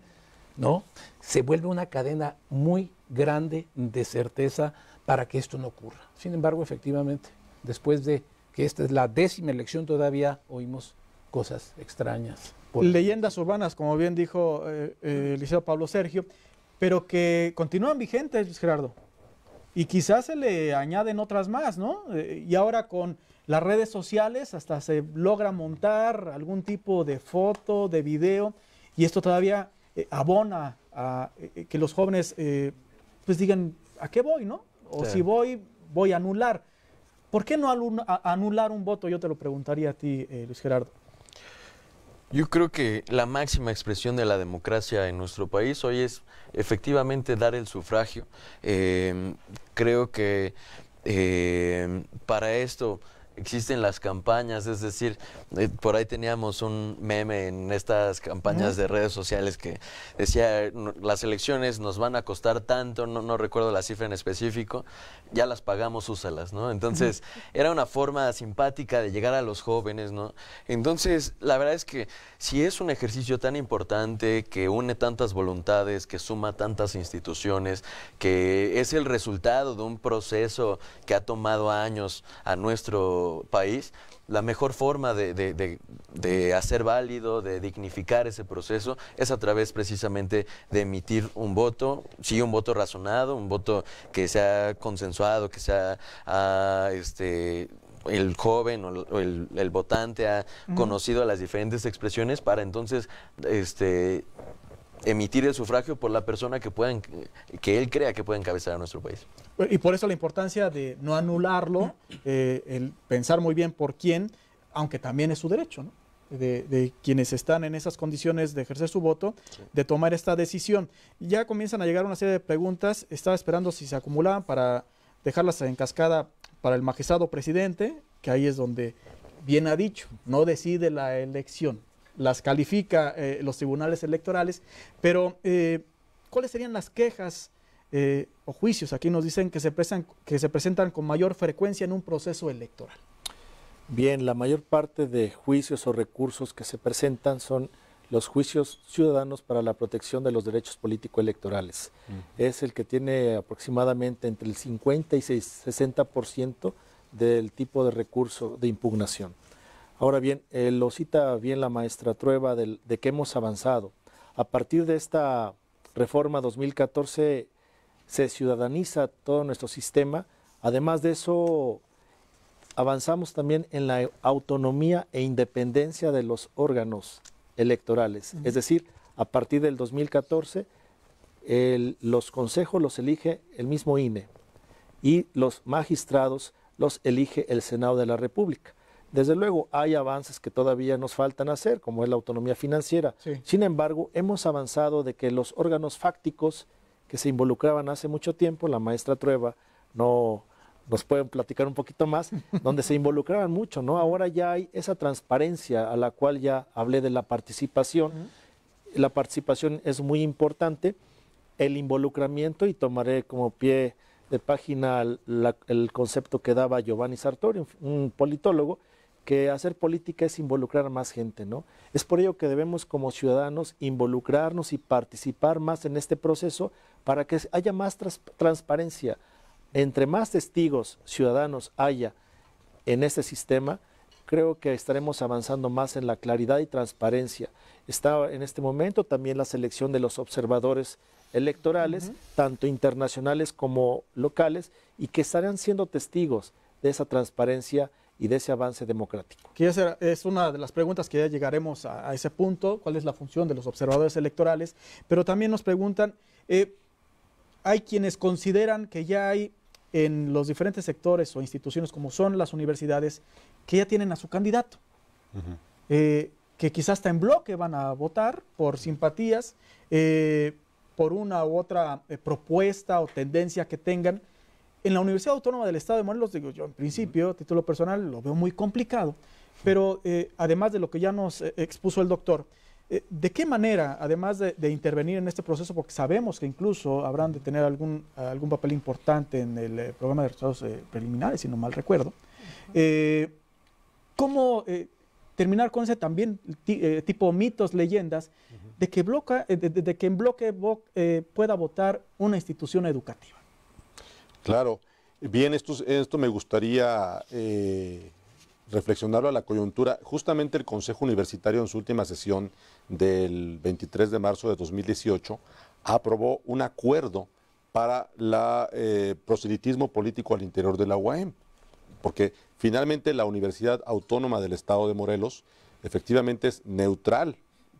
¿no? Se vuelve una cadena muy grande de certeza para que esto no ocurra. Sin embargo, efectivamente, después de que esta es la décima elección, todavía oímos cosas extrañas. Leyendas urbanas, como bien dijo eh, eh, el Liceo Pablo Sergio, pero que continúan vigentes, Luis Gerardo. Y quizás se le añaden otras más, ¿no? Eh, y ahora con las redes sociales hasta se logra montar algún tipo de foto, de video, y esto todavía abona a que los jóvenes pues digan, ¿a qué voy, no? O si voy, voy a anular. ¿Por qué no anular un voto? Yo te lo preguntaría a ti, Luis Gerardo. Yo creo que la máxima expresión de la democracia en nuestro país hoy es efectivamente dar el sufragio. Eh, creo que eh, para esto existen las campañas, es decir, eh, por ahí teníamos un meme en estas campañas de redes sociales que decía, las elecciones nos van a costar tanto, no, recuerdo la cifra en específico, ya las pagamos, úsalas, ¿no? Entonces, era una forma simpática de llegar a los jóvenes, ¿no? Entonces, la verdad es que si es un ejercicio tan importante que une tantas voluntades, que suma tantas instituciones, que es el resultado de un proceso que ha tomado años a nuestro país, la mejor forma de, hacer válido, de dignificar ese proceso, es a través precisamente de emitir un voto, sí, un voto razonado, un voto que sea consensuado, que sea ah, este, el joven o el, votante ha conocido las diferentes expresiones para entonces este, emitir el sufragio por la persona que, puedan, que él crea que puede encabezar a nuestro país. Y por eso la importancia de no anularlo, eh, el pensar muy bien por quién, aunque también es su derecho, De, quienes están en esas condiciones de ejercer su voto, de tomar esta decisión. Ya comienzan a llegar una serie de preguntas. Estaba esperando si se acumulaban para dejarlas en cascada para el magistrado presidente, que ahí es donde bien ha dicho, no decide la elección, las califica eh, los tribunales electorales, pero eh, ¿cuáles serían las quejas eh, o juicios? Aquí nos dicen que se, presentan, que se presentan con mayor frecuencia en un proceso electoral. Bien, la mayor parte de juicios o recursos que se presentan son los juicios ciudadanos para la protección de los derechos políticos electorales mm. Es el que tiene aproximadamente entre el 50 y 60% del tipo de recurso de impugnación. Ahora bien, eh, lo cita bien la maestra Trueba de, que hemos avanzado. A partir de esta reforma 2014 se ciudadaniza todo nuestro sistema. Además de eso, avanzamos también en la autonomía e independencia de los órganos electorales. Es decir, a partir del 2014, los consejos los elige el mismo INE y los magistrados los elige el Senado de la República. Desde luego, hay avances que todavía nos faltan hacer, como es la autonomía financiera. Sin embargo, hemos avanzado de que los órganos fácticos que se involucraban hace mucho tiempo, la maestra Trueba no nos pueden platicar un poquito más, donde se involucraban mucho, ¿no? Ahora ya hay esa transparencia a la cual ya hablé de la participación. La participación es muy importante, el involucramiento, y tomaré como pie de página el concepto que daba Giovanni Sartori, un politólogo, que hacer política es involucrar a más gente, ¿no? Es por ello que debemos como ciudadanos involucrarnos y participar más en este proceso para que haya más transparencia. Entre más testigos ciudadanos haya en este sistema, creo que estaremos avanzando más en la claridad y transparencia. Está en este momento también la selección de los observadores electorales, tanto internacionales como locales, y que estarán siendo testigos de esa transparencia y de ese avance democrático. es una de las preguntas que ya llegaremos a, ese punto, cuál es la función de los observadores electorales, pero también nos preguntan, eh, hay quienes consideran que ya hay en los diferentes sectores o instituciones como son las universidades, que ya tienen a su candidato, eh, que quizás está en bloque van a votar por simpatías, eh, por una u otra propuesta o tendencia que tengan, en la Universidad Autónoma del Estado de Morelos, digo yo, en principio, a título personal, lo veo muy complicado, pero eh, además de lo que ya nos eh, expuso el doctor, eh, ¿de qué manera, además de, intervenir en este proceso, porque sabemos que incluso habrán de tener algún, algún papel importante en el programa de resultados preliminares, si no mal recuerdo, ¿cómo terminar con ese también tipo mitos, leyendas, de que, en bloque pueda votar una institución educativa? Claro. Bien, esto, esto me gustaría eh, reflexionarlo a la coyuntura. Justamente el Consejo Universitario en su última sesión del 23 de marzo de 2018 aprobó un acuerdo para el eh, proselitismo político al interior de la UAM, porque finalmente la Universidad Autónoma del Estado de Morelos efectivamente es neutral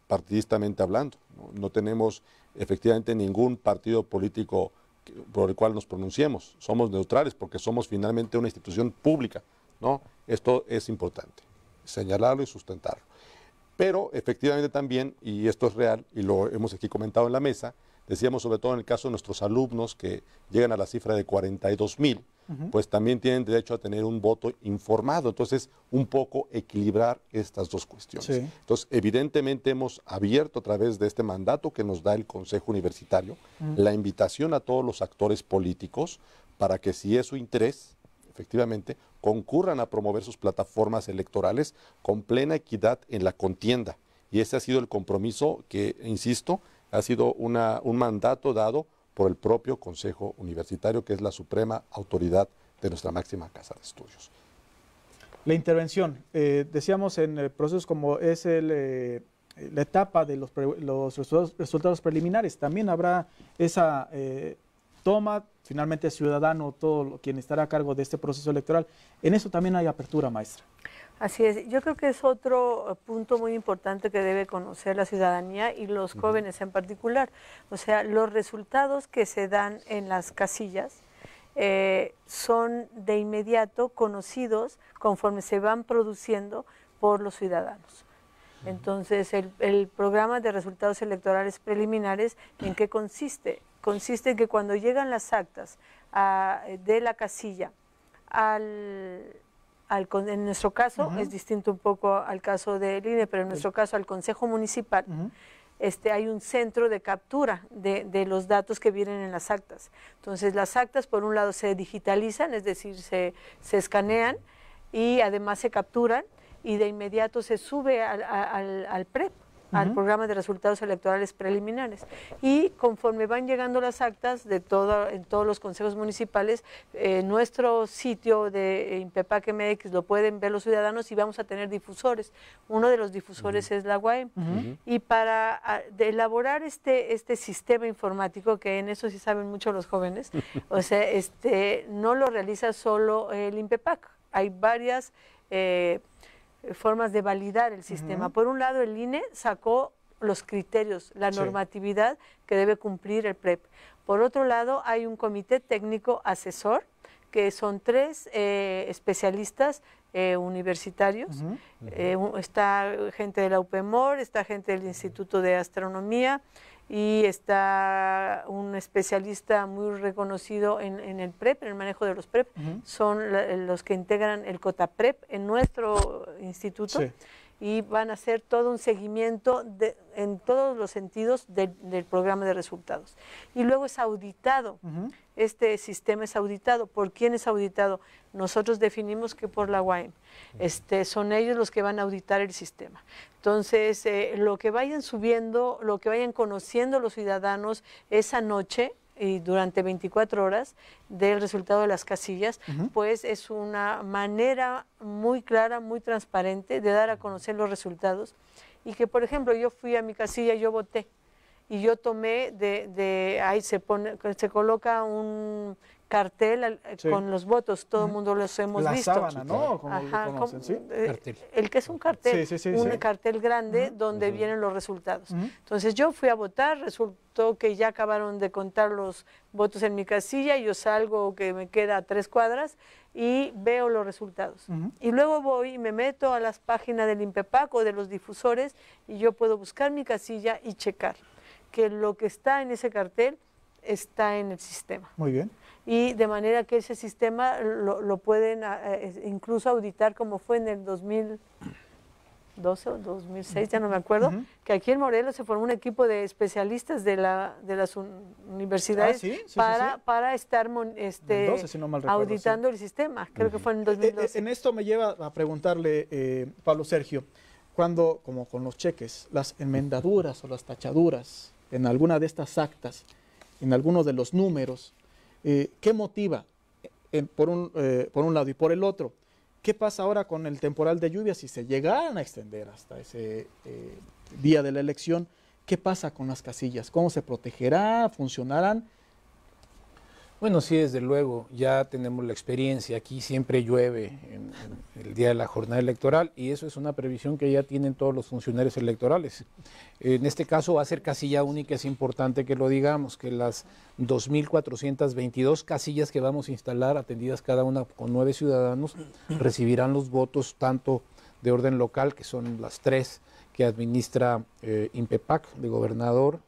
partidistamente hablando. no tenemos efectivamente ningún partido político por el cual nos pronunciemos. Somos neutrales porque somos finalmente una institución pública. ¿no? Esto es importante, señalarlo y sustentarlo. Pero efectivamente también, y esto es real, y lo hemos aquí comentado en la mesa, Decíamos sobre todo en el caso de nuestros alumnos que llegan a la cifra de 42 mil, pues también tienen derecho a tener un voto informado. Entonces, un poco equilibrar estas dos cuestiones. Entonces, evidentemente hemos abierto a través de este mandato que nos da el Consejo Universitario la invitación a todos los actores políticos para que si es su interés, efectivamente, concurran a promover sus plataformas electorales con plena equidad en la contienda. Y ese ha sido el compromiso que, insisto, ha sido un mandato dado por el propio Consejo Universitario, que es la suprema autoridad de nuestra máxima casa de estudios. La intervención, eh, decíamos en el proceso como es eh, la etapa de los, resultados, preliminares, también habrá esa eh, toma, finalmente ciudadano, todo quien estará a cargo de este proceso electoral. En eso también hay apertura, maestra. Así es, yo creo que es otro eh, punto muy importante que debe conocer la ciudadanía y los jóvenes en particular. O sea, los resultados que se dan en las casillas eh, son de inmediato conocidos conforme se van produciendo por los ciudadanos. Entonces, el, programa de resultados electorales preliminares, ¿en qué consiste? Consiste en que cuando llegan las actas ah, de la casilla al en nuestro caso, es distinto un poco al caso del INE, pero en nuestro caso al Consejo Municipal, este, hay un centro de captura de, los datos que vienen en las actas. Entonces las actas por un lado se digitalizan, es decir, se, escanean y además se capturan y de inmediato se sube al PREP al programa de resultados electorales preliminares. Y conforme van llegando las actas de todo, en todos los consejos municipales, eh, nuestro sitio de eh, Impepac MX lo pueden ver los ciudadanos y vamos a tener difusores. Uno de los difusores es la UAM. Y para ah, elaborar este, este sistema informático, que en eso sí saben mucho los jóvenes, o sea, este, no lo realiza solo el Impepac. Hay varias... Eh, eh, formas de validar el sistema. Por un lado, el INE sacó los criterios, la normatividad que debe cumplir el PREP. E Por otro lado, hay un comité técnico asesor, que son tres eh, especialistas eh, universitarios. está gente de la UPEMOR, está gente del Instituto de Astronomía, y está un especialista muy reconocido en, el PREP, en el manejo de los PREP. Son los que integran el COTAPREP en nuestro instituto y van a hacer todo un seguimiento en todos los sentidos del programa de resultados. Y luego es auditado, este sistema es auditado. ¿Por quién es auditado? Nosotros definimos que por la UAM. Este, son ellos los que van a auditar el sistema. Entonces, eh, lo que vayan subiendo, lo que vayan conociendo los ciudadanos esa noche, y durante 24 horas del resultado de las casillas, pues es una manera muy clara, muy transparente de dar a conocer los resultados. Y que, por ejemplo, yo fui a mi casilla, yo voté y yo tomé de, de ahí se pone, se coloca un cartel eh, con los votos, todo el mundo los hemos visto. El que es un cartel, un cartel grande donde vienen los resultados. Entonces yo fui a votar, resultó que ya acabaron de contar los votos en mi casilla, yo salgo que me queda tres cuadras y veo los resultados. Y luego voy y me meto a las páginas del o de los difusores, y yo puedo buscar mi casilla y checar que lo que está en ese cartel está en el sistema. Muy bien y de manera que ese sistema lo, pueden ah, eh, incluso auditar como fue en el 2012 o 2006, ya no me acuerdo, que aquí en Morelos se formó un equipo de especialistas de, la, de las universidades ah, para, para estar este, auditando el sistema, creo que fue en el 2012. Eh, eh, en esto me lleva a preguntarle, Pablo Sergio, cuando, como con los cheques, las enmendaduras o las tachaduras en alguna de estas actas, en algunos de los números, eh, ¿Qué motiva? Eh, eh, por, un, lado y por el otro. ¿Qué pasa ahora con el temporal de lluvia si se llegaran a extender hasta ese día de la elección? ¿Qué pasa con las casillas? ¿Cómo se protegerá? ¿Funcionarán? Bueno, sí, desde luego, ya tenemos la experiencia, aquí siempre llueve en, el día de la jornada electoral y eso es una previsión que ya tienen todos los funcionarios electorales. En este caso va a ser casilla única, es importante que lo digamos, que las 2.422 casillas que vamos a instalar, atendidas cada una con nueve ciudadanos, recibirán los votos tanto de orden local, que son las tres que administra eh, INPEPAC, de gobernador,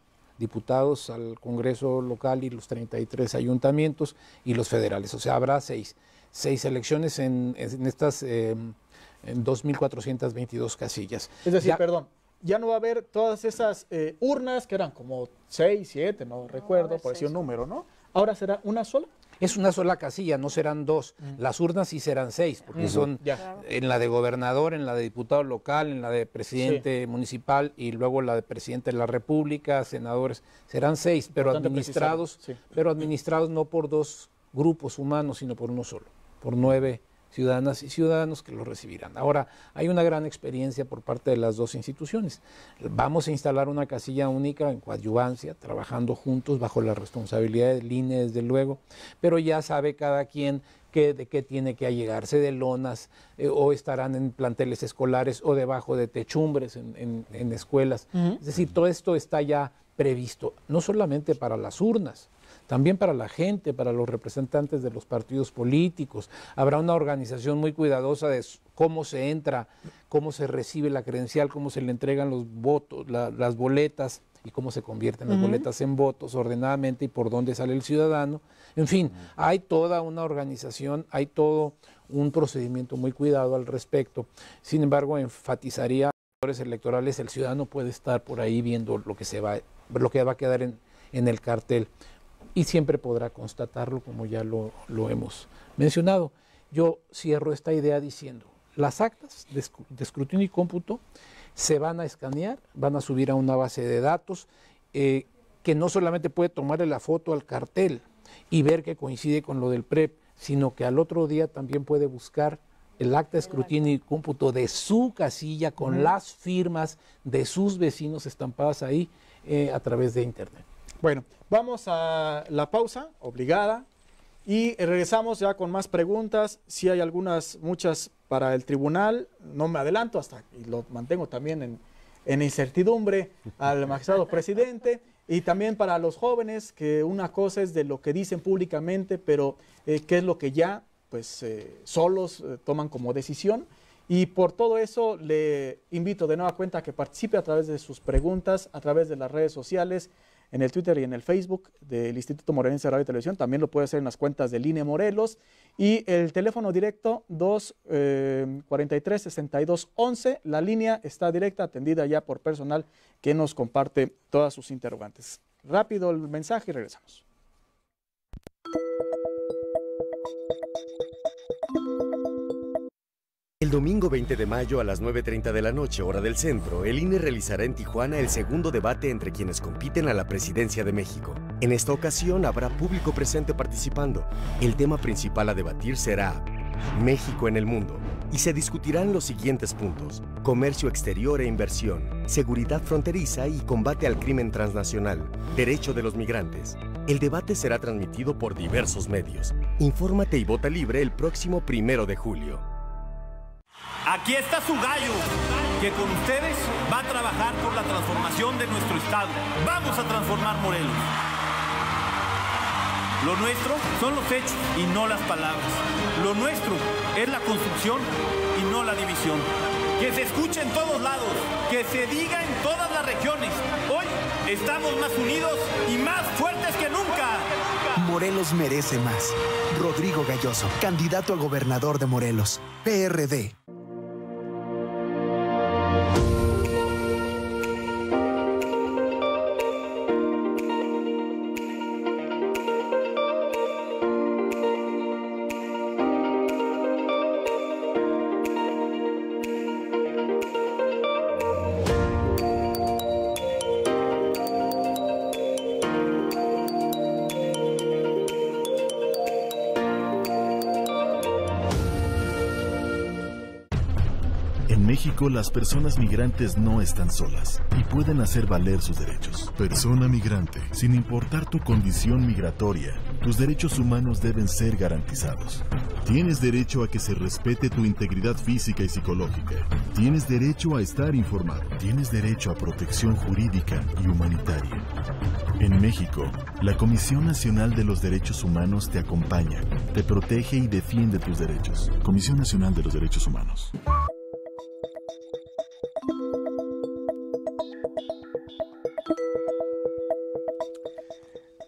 diputados al Congreso local y los 33 ayuntamientos y los federales. O sea, habrá seis, seis elecciones en, en estas eh, en 2.422 casillas. Es decir, perdón, ya no va a haber todas esas eh, urnas que eran como seis, siete, no, recuerdo, por un número, ¿no? ¿Ahora será una sola? Es una sola casilla, no serán dos. Mm. Las urnas sí serán seis, porque son en la de gobernador, en la de diputado local, en la de presidente municipal y luego la de presidente de la República, senadores. Serán seis, pero administrados, pero administrados no por dos grupos humanos, sino por uno solo, por nueve ciudadanas y ciudadanos que lo recibirán. Ahora, hay una gran experiencia por parte de las dos instituciones. Vamos a instalar una casilla única en coadyuvancia, trabajando juntos bajo la responsabilidad del INE, desde luego, pero ya sabe cada quien de qué tiene que allegarse, de lonas, eh, o estarán en planteles escolares o debajo de techumbres en, escuelas. Es decir, todo esto está ya previsto, no solamente para las urnas, también para la gente, para los representantes de los partidos políticos. Habrá una organización muy cuidadosa de cómo se entra, cómo se recibe la credencial, cómo se le entregan los votos, las boletas y cómo se convierten las boletas en votos ordenadamente y por dónde sale el ciudadano. En fin, hay toda una organización, hay todo un procedimiento muy cuidado al respecto. Sin embargo, enfatizaría electorales, el ciudadano puede estar por ahí viendo lo que se va lo que va a quedar en, el cartel. Y siempre podrá constatarlo, como ya lo, hemos mencionado. Yo cierro esta idea diciendo, las actas de, escrutinio y cómputo se van a escanear, van a subir a una base de datos eh, que no solamente puede tomarle la foto al cartel y ver que coincide con lo del PREP, sino que al otro día también puede buscar el acta de escrutinio y cómputo de su casilla con las firmas de sus vecinos estampadas ahí eh, a través de Internet. Bueno, vamos a la pausa obligada y regresamos ya con más preguntas. Si hay algunas, muchas para el tribunal, no me adelanto hasta y lo mantengo también en, incertidumbre al magistrado presidente. Y también para los jóvenes, que una cosa es de lo que dicen públicamente, pero eh, qué es lo que ya pues eh, solos toman como decisión. Y por todo eso le invito de nueva cuenta a que participe a través de sus preguntas, a través de las redes sociales, en el Twitter y en el Facebook del Instituto Morelense de Radio y Televisión. También lo puede hacer en las cuentas de Línea Morelos. Y el teléfono directo 243 6211 eh, La línea está directa, atendida ya por personal que nos comparte todas sus interrogantes. Rápido el mensaje y regresamos. domingo 20 de mayo a las 9.30 de la noche, hora del centro, el INE realizará en Tijuana el segundo debate entre quienes compiten a la presidencia de México. En esta ocasión habrá público presente participando. El tema principal a debatir será México en el mundo y se discutirán los siguientes puntos. Comercio exterior e inversión, seguridad fronteriza y combate al crimen transnacional, derecho de los migrantes. El debate será transmitido por diversos medios. Infórmate y vota libre el próximo primero de julio. Aquí está su gallo, que con ustedes va a trabajar por la transformación de nuestro Estado. Vamos a transformar Morelos. Lo nuestro son los hechos y no las palabras. Lo nuestro es la construcción y no la división. Que se escuche en todos lados, que se diga en todas las regiones. Hoy estamos más unidos y más fuertes que nunca. Morelos merece más. Rodrigo Galloso, candidato a gobernador de Morelos, PRD. las personas migrantes no están solas y pueden hacer valer sus derechos. Persona migrante, sin importar tu condición migratoria, tus derechos humanos deben ser garantizados. Tienes derecho a que se respete tu integridad física y psicológica. Tienes derecho a estar informado. Tienes derecho a protección jurídica y humanitaria. En México, la Comisión Nacional de los Derechos Humanos te acompaña, te protege y defiende tus derechos. Comisión Nacional de los Derechos Humanos.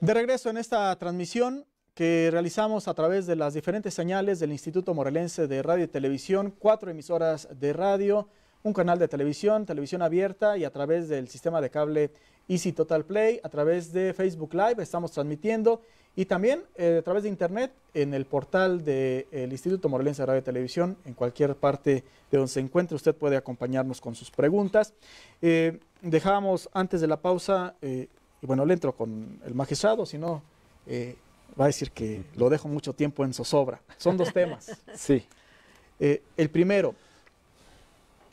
De regreso en esta transmisión que realizamos a través de las diferentes señales del Instituto Morelense de Radio y Televisión, cuatro emisoras de radio, un canal de televisión, televisión abierta y a través del sistema de cable Easy Total Play, a través de Facebook Live estamos transmitiendo y también eh, a través de internet en el portal del Instituto Morelense de Radio y Televisión, en cualquier parte de donde se encuentre usted puede acompañarnos con sus preguntas. Eh, dejábamos antes de la pausa... Eh, bueno, le entro con el magistrado, si no, eh, va a decir que lo dejo mucho tiempo en zozobra. Son dos temas. Sí. Eh, el primero,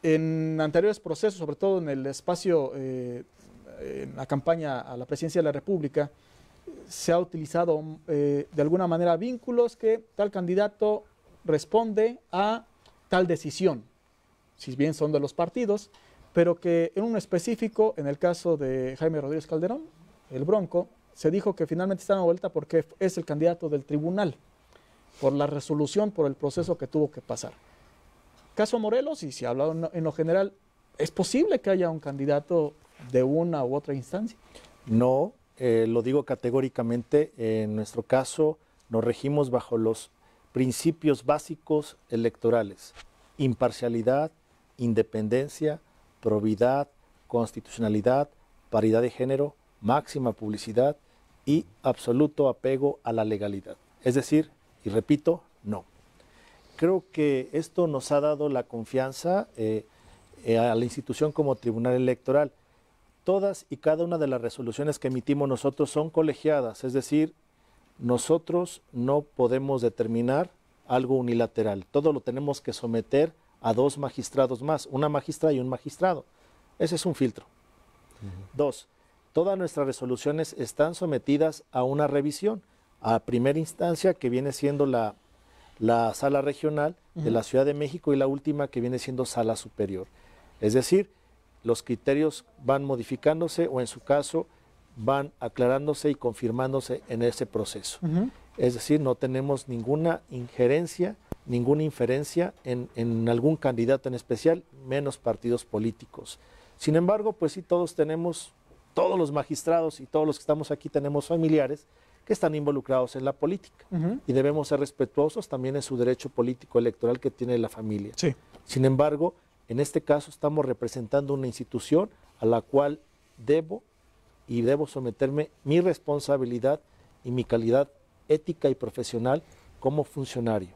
en anteriores procesos, sobre todo en el espacio, eh, en la campaña a la presidencia de la República, se ha utilizado de alguna manera vínculos que tal candidato responde a tal decisión, si bien son de los partidos, pero que en un específico, en el caso de Jaime Rodríguez Calderón, el Bronco, se dijo que finalmente está la vuelta porque es el candidato del tribunal por la resolución, por el proceso que tuvo que pasar. Caso Morelos, y si hablado en lo general, ¿es posible que haya un candidato de una u otra instancia? No, eh, lo digo categóricamente, en nuestro caso nos regimos bajo los principios básicos electorales, imparcialidad, independencia, probidad, constitucionalidad, paridad de género, máxima publicidad y absoluto apego a la legalidad. Es decir, y repito, no. Creo que esto nos ha dado la confianza eh, eh, a la institución como Tribunal Electoral. Todas y cada una de las resoluciones que emitimos nosotros son colegiadas, es decir, nosotros no podemos determinar algo unilateral. Todo lo tenemos que someter a dos magistrados más, una magistra y un magistrado. Ese es un filtro. Dos, todas nuestras resoluciones están sometidas a una revisión, a primera instancia que viene siendo la, la sala regional de la Ciudad de México y la última que viene siendo sala superior. Es decir, los criterios van modificándose o en su caso van aclarándose y confirmándose en ese proceso. Es decir, no tenemos ninguna injerencia, ninguna inferencia en algún candidato en especial, menos partidos políticos. Sin embargo, pues sí, todos tenemos todos los magistrados y todos los que estamos aquí tenemos familiares que están involucrados en la política y debemos ser respetuosos también en su derecho político electoral que tiene la familia. Sin embargo, en este caso estamos representando una institución a la cual debo y debo someterme mi responsabilidad y mi calidad ética y profesional como funcionario.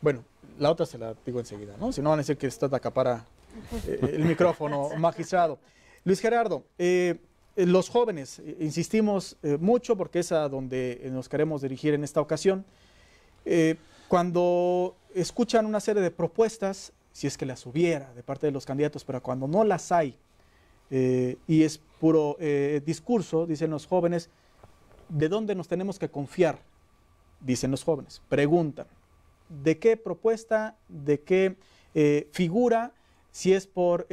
Bueno, la otra se la digo enseguida, ¿no? Si no van a decir que está de acapara eh, el micrófono, magistrado. Luis Gerardo, eh, eh, los jóvenes, eh, insistimos eh, mucho porque es a donde nos queremos dirigir en esta ocasión, cuando escuchan una serie de propuestas, si es que las hubiera de parte de los candidatos, pero cuando no las hay y es puro discurso, dicen los jóvenes, ¿de dónde nos tenemos que confiar? Dicen los jóvenes, preguntan, ¿de qué propuesta, de qué figura, si es por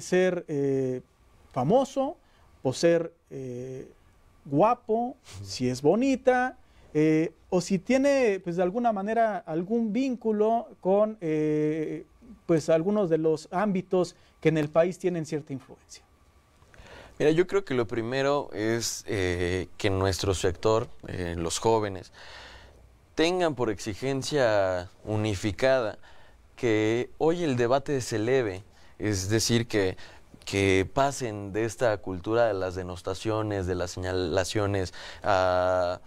ser famoso? por ser eh, guapo, si es bonita, eh, o si tiene, pues de alguna manera, algún vínculo con, eh, pues, algunos de los ámbitos que en el país tienen cierta influencia. Mira, yo creo que lo primero es que nuestro sector, los jóvenes, tengan por exigencia unificada que hoy el debate se eleve, es decir, que que pasen de esta cultura de las denostaciones, de las señalaciones, a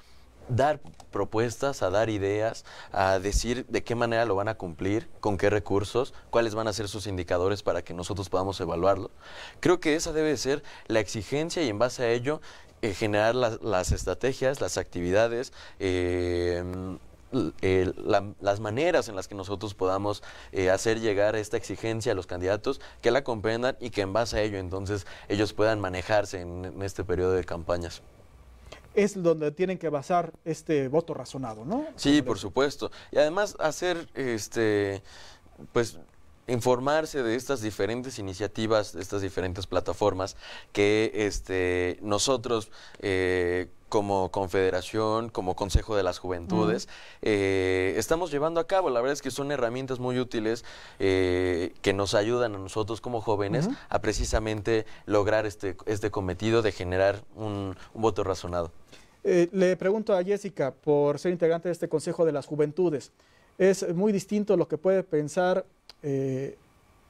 dar propuestas, a dar ideas, a decir de qué manera lo van a cumplir, con qué recursos, cuáles van a ser sus indicadores para que nosotros podamos evaluarlo. Creo que esa debe ser la exigencia y en base a ello eh, generar las, estrategias, las actividades. Eh, las maneras en las que nosotros podamos eh, hacer llegar esta exigencia a los candidatos, que la comprendan y que en base a ello entonces ellos puedan manejarse en, en este periodo de campañas es donde tienen que basar este voto razonado, ¿no? Sí, por supuesto. Y además hacer este pues informarse de estas diferentes iniciativas, de estas diferentes plataformas que este, nosotros eh, como Confederación, como Consejo de las Juventudes, eh, estamos llevando a cabo. La verdad es que son herramientas muy útiles eh, que nos ayudan a nosotros como jóvenes a precisamente lograr este, este, cometido de generar un voto razonado. le pregunto a Jessica, por ser integrante de este Consejo de las Juventudes, es muy distinto lo que puede pensar eh,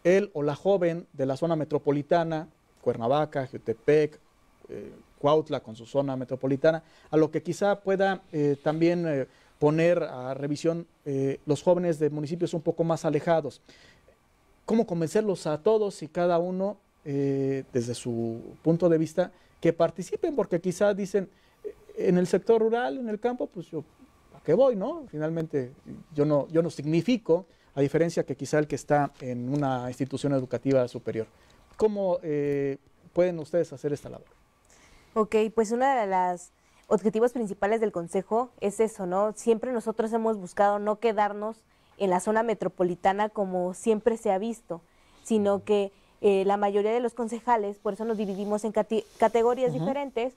él o la joven de la zona metropolitana, Cuernavaca, Jutepec, eh, Cuautla con su zona metropolitana, a lo que quizá pueda eh, también poner a revisión los jóvenes de municipios un poco más alejados. ¿Cómo convencerlos a todos y cada uno, desde su punto de vista, que participen? Porque quizá dicen, en el sector rural, en el campo, pues yo, ¿a qué voy, no? Finalmente, yo no, yo no significo a diferencia que quizá el que está en una institución educativa superior. ¿Cómo eh, pueden ustedes hacer esta labor? Ok, pues uno de los objetivos principales del Consejo es eso, ¿no? Siempre nosotros hemos buscado no quedarnos en la zona metropolitana como siempre se ha visto, sino que eh, la mayoría de los concejales, por eso nos dividimos en categorías diferentes,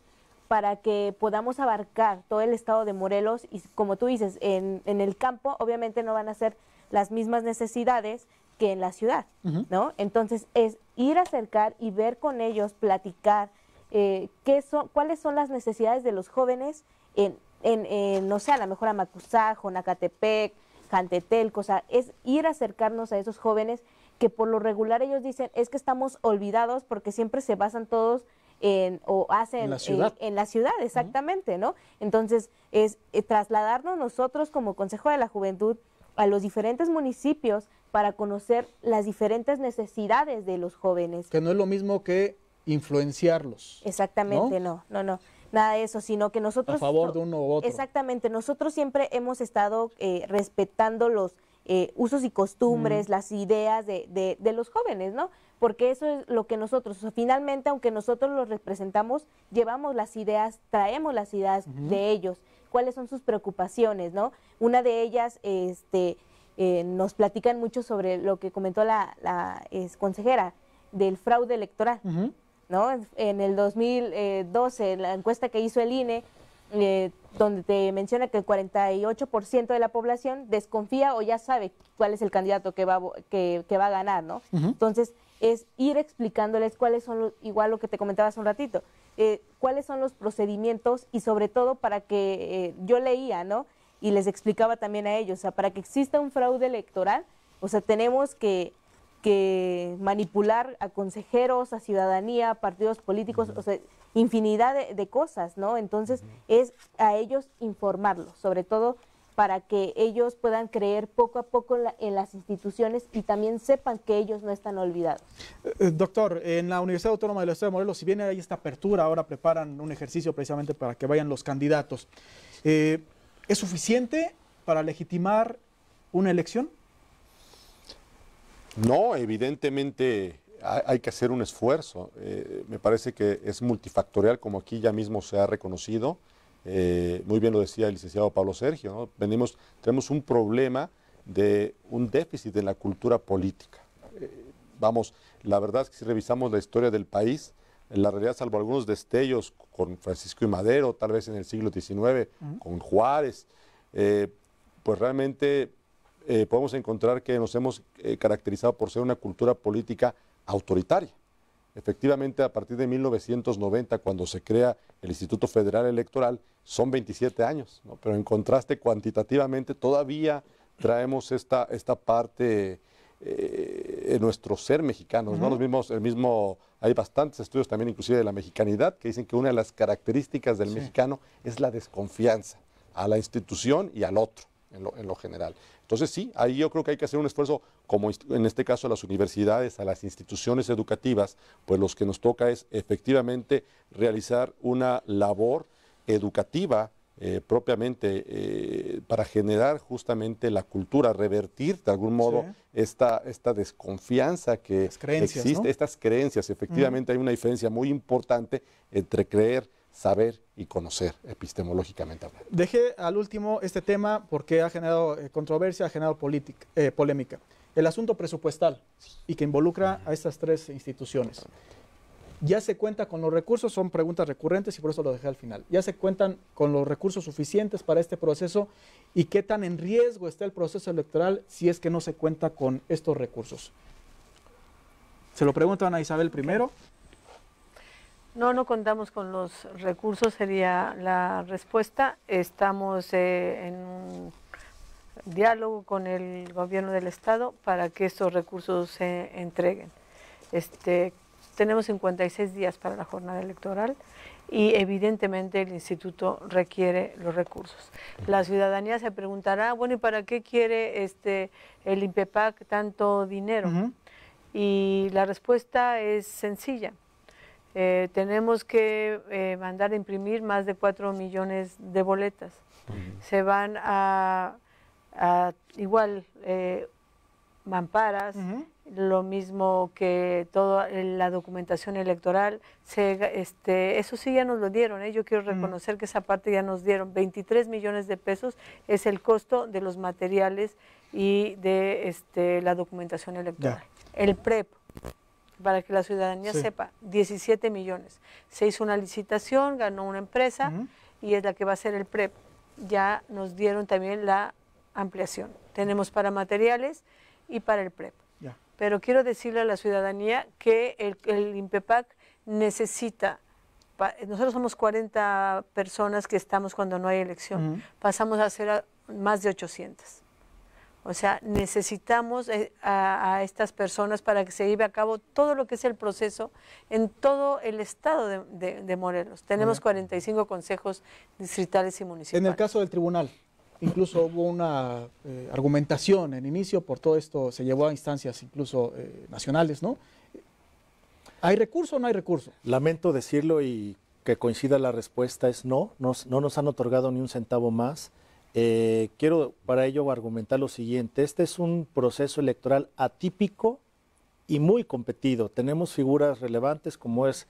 para que podamos abarcar todo el estado de Morelos y como tú dices, en el campo obviamente no van a ser las mismas necesidades que en la ciudad, ¿no? Entonces es ir a acercar y ver con ellos, platicar eh, qué son, cuáles son las necesidades de los jóvenes en, en, no sé, a lo mejor a Jonacatepec, Nacatepec, o sea, es ir a acercarnos a esos jóvenes que por lo regular ellos dicen es que estamos olvidados porque siempre se basan todos en, o hacen la en la ciudad, exactamente, ¿no? Entonces, es eh, trasladarnos nosotros como Consejo de la Juventud a los diferentes municipios para conocer las diferentes necesidades de los jóvenes. Que no es lo mismo que influenciarlos. Exactamente, no, no, no. nada de eso, sino que nosotros... A favor de uno u otro. Exactamente, nosotros siempre hemos estado eh, respetando los eh, usos y costumbres, las ideas de, de, los jóvenes, ¿no? Porque eso es lo que nosotros, finalmente, aunque nosotros los representamos, llevamos las ideas, traemos las ideas de ellos cuáles son sus preocupaciones, ¿no? Una de ellas, este, eh, nos platican mucho sobre lo que comentó la, consejera del fraude electoral, ¿no? En el 2012, la encuesta que hizo el INE, eh, donde te menciona que el 48% de la población desconfía o ya sabe cuál es el candidato que va, que, va a ganar, ¿no? Entonces, es ir explicándoles cuáles son, igual lo que te comentaba hace un ratito, eh, cuáles son los procedimientos y sobre todo para que eh, yo leía, ¿no? Y les explicaba también a ellos, o sea, para que exista un fraude electoral, o sea, tenemos que, que manipular a consejeros, a ciudadanía, a partidos políticos, o sea, infinidad de, de, cosas, ¿no? Entonces es a ellos informarlos, sobre todo para que ellos puedan creer poco a poco en, las instituciones y también sepan que ellos no están olvidados. Eh, doctor, en la Universidad Autónoma la Estado de Morelos, si bien hay esta apertura, ahora preparan un ejercicio precisamente para que vayan los candidatos. Eh, ¿Es suficiente para legitimar una elección? No, evidentemente hay, que hacer un esfuerzo. Eh, me parece que es multifactorial, como aquí ya mismo se ha reconocido. Eh, muy bien lo decía el licenciado Pablo Sergio, Venimos, tenemos un problema de un déficit en la cultura política. Eh, vamos, la verdad es que si revisamos la historia del país, en la realidad, salvo algunos destellos con Francisco y Madero, tal vez en el siglo XIX, con Juárez, eh, pues realmente podemos encontrar que nos hemos caracterizado por ser una cultura política autoritaria. Efectivamente, a partir de 1990, cuando se crea el Instituto Federal Electoral, son 27 años, pero en contraste cuantitativamente todavía traemos esta, esta parte eh, en nuestro ser mexicano. ¿no? Los mismos, el mismo, hay bastantes estudios también inclusive de la mexicanidad que dicen que una de las características del mexicano es la desconfianza a la institución y al otro en lo, en lo, general. Entonces sí, ahí yo creo que hay que hacer un esfuerzo, como en este caso a las universidades, a las instituciones educativas, pues los que nos toca es efectivamente realizar una labor educativa eh, propiamente eh, para generar justamente la cultura, revertir de algún modo esta, desconfianza que existe, estas creencias. Efectivamente hay una diferencia muy importante entre creer, saber y conocer epistemológicamente Dejé al último este tema porque ha generado eh, controversia, ha generado polémica. El asunto presupuestal y que involucra a estas tres instituciones. Ya se cuenta con los recursos, son preguntas recurrentes y por eso lo dejé al final. Ya se cuentan con los recursos suficientes para este proceso y qué tan en riesgo está el proceso electoral si es que no se cuenta con estos recursos. Se lo preguntan a Isabel primero. No, no contamos con los recursos, sería la respuesta. Estamos eh, en un diálogo con el gobierno del Estado para que estos recursos se entreguen. Este, tenemos 56 días para la jornada electoral y evidentemente el instituto requiere los recursos. La ciudadanía se preguntará, bueno, ¿y para qué quiere este, el INPEPAC tanto dinero? Y la respuesta es sencilla. Eh, tenemos que eh, mandar a imprimir más de 4 millones de boletas. Se van a, igual eh, mamparas, lo mismo que toda eh, la documentación electoral, este, eso sí ya nos lo dieron, ¿eh? yo quiero mm. reconocer que esa parte ya nos dieron, 23 millones de pesos es el costo de los materiales y de este, la documentación electoral. El PREP, para que la ciudadanía sepa, 17 millones. Se hizo una licitación, ganó una empresa y es la que va a ser el PREP. Ya nos dieron también la ampliación. Tenemos para materiales y para el PREP pero quiero decirle a la ciudadanía que el, el necesita nosotros somos 40 personas que estamos cuando no hay elección, pasamos a ser más de 800. O sea, necesitamos eh, a, estas personas para que se lleve a cabo todo lo que es el proceso en todo el estado de, Morelos. Tenemos 45 consejos distritales y municipales. En el caso del tribunal, Incluso hubo una eh, argumentación en inicio por todo esto, se llevó a instancias incluso eh, nacionales, ¿no? ¿Hay recurso o no hay recurso? Lamento decirlo y que coincida la respuesta es no, no nos han otorgado ni un centavo más. Eh, quiero para ello argumentar lo siguiente, este es un proceso electoral atípico y muy competido. Tenemos figuras relevantes como es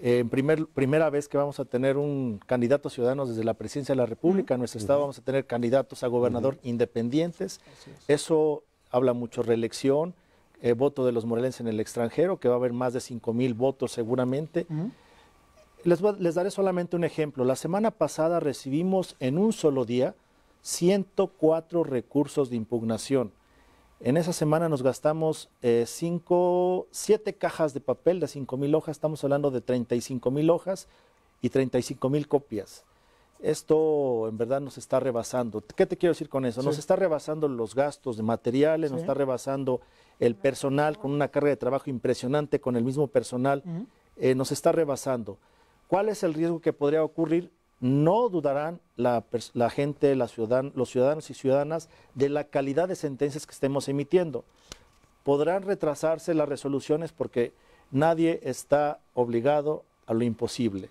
en primera vez que vamos a tener un candidato ciudadano desde la presidencia de la República. En nuestro estado vamos a tener candidatos a gobernador independientes. Eso habla mucho reelección, eh, voto de los morelenses en el extranjero, que va a haber más de 5 mil votos seguramente. les, les, daré solamente un ejemplo. La semana pasada recibimos en un solo día 104 recursos de impugnación. En esa semana nos gastamos 5, eh, 7 cajas de papel de cinco mil hojas, estamos hablando de 35 mil hojas y 35 mil copias. Esto en verdad nos está rebasando. ¿Qué te quiero decir con eso? Nos está rebasando los gastos de materiales, nos está rebasando el personal con una carga de trabajo impresionante con el mismo personal, eh, nos está rebasando. ¿Cuál es el riesgo que podría ocurrir? no dudarán la, gente, los ciudadanos y ciudadanas de la calidad de sentencias que estemos emitiendo. Podrán retrasarse las resoluciones porque nadie está obligado a lo imposible.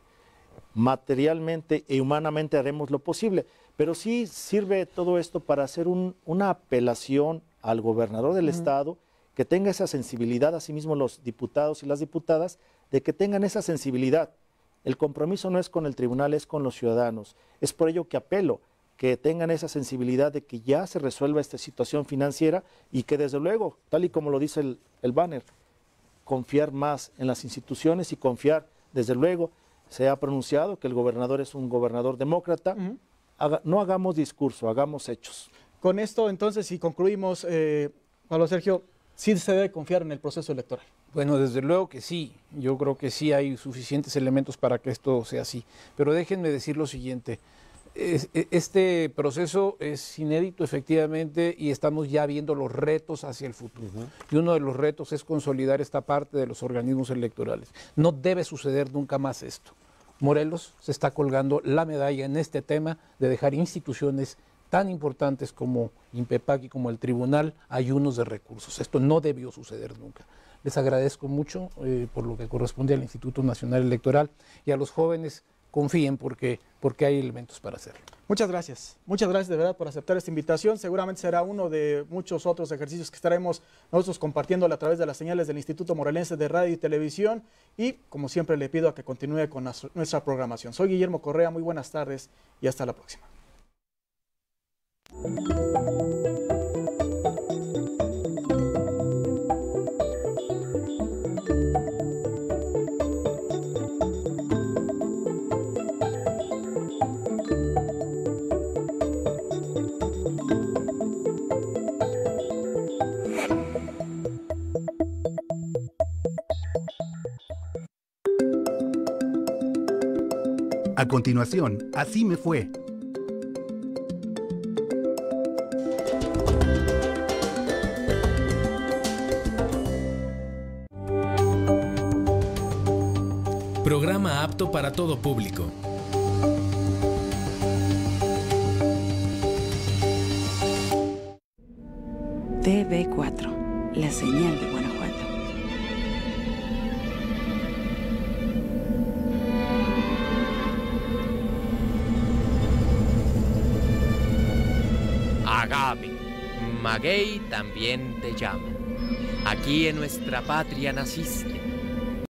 Materialmente y e humanamente haremos lo posible, pero sí sirve todo esto para hacer una apelación al gobernador del estado que tenga esa sensibilidad, asimismo los diputados y las diputadas, de que tengan esa sensibilidad el compromiso no es con el tribunal, es con los ciudadanos. Es por ello que apelo que tengan esa sensibilidad de que ya se resuelva esta situación financiera y que desde luego, tal y como lo dice el, banner, confiar más en las instituciones y confiar, desde luego, se ha pronunciado que el gobernador es un gobernador demócrata. no hagamos discurso, hagamos hechos. Con esto, entonces, si concluimos, eh, Pablo Sergio, sí se debe confiar en el proceso electoral. Bueno, desde luego que sí. Yo creo que sí hay suficientes elementos para que esto sea así. Pero déjenme decir lo siguiente. E, este proceso es inédito efectivamente y estamos ya viendo los retos hacia el futuro. Y uno de los retos es consolidar esta parte de los organismos electorales. No debe suceder nunca más esto. Morelos se está colgando la medalla en este tema de dejar instituciones tan importantes como INPEPAC y como el Tribunal ayunos de recursos. Esto no debió suceder nunca. Les agradezco mucho eh, por lo que corresponde al Instituto Nacional Electoral y a los jóvenes confíen porque, porque hay elementos para hacerlo. Muchas gracias, muchas gracias de verdad por aceptar esta invitación. Seguramente será uno de muchos otros ejercicios que estaremos nosotros compartiendo a través de las señales del Instituto Morelense de Radio y Televisión. Y como siempre le pido a que continúe con nuestra programación. Soy Guillermo Correa, muy buenas tardes y hasta la próxima. A continuación, Así me fue. Programa apto para todo público. TV4, la señal de Guanajuato. maguey también te llama. Aquí en nuestra patria naciste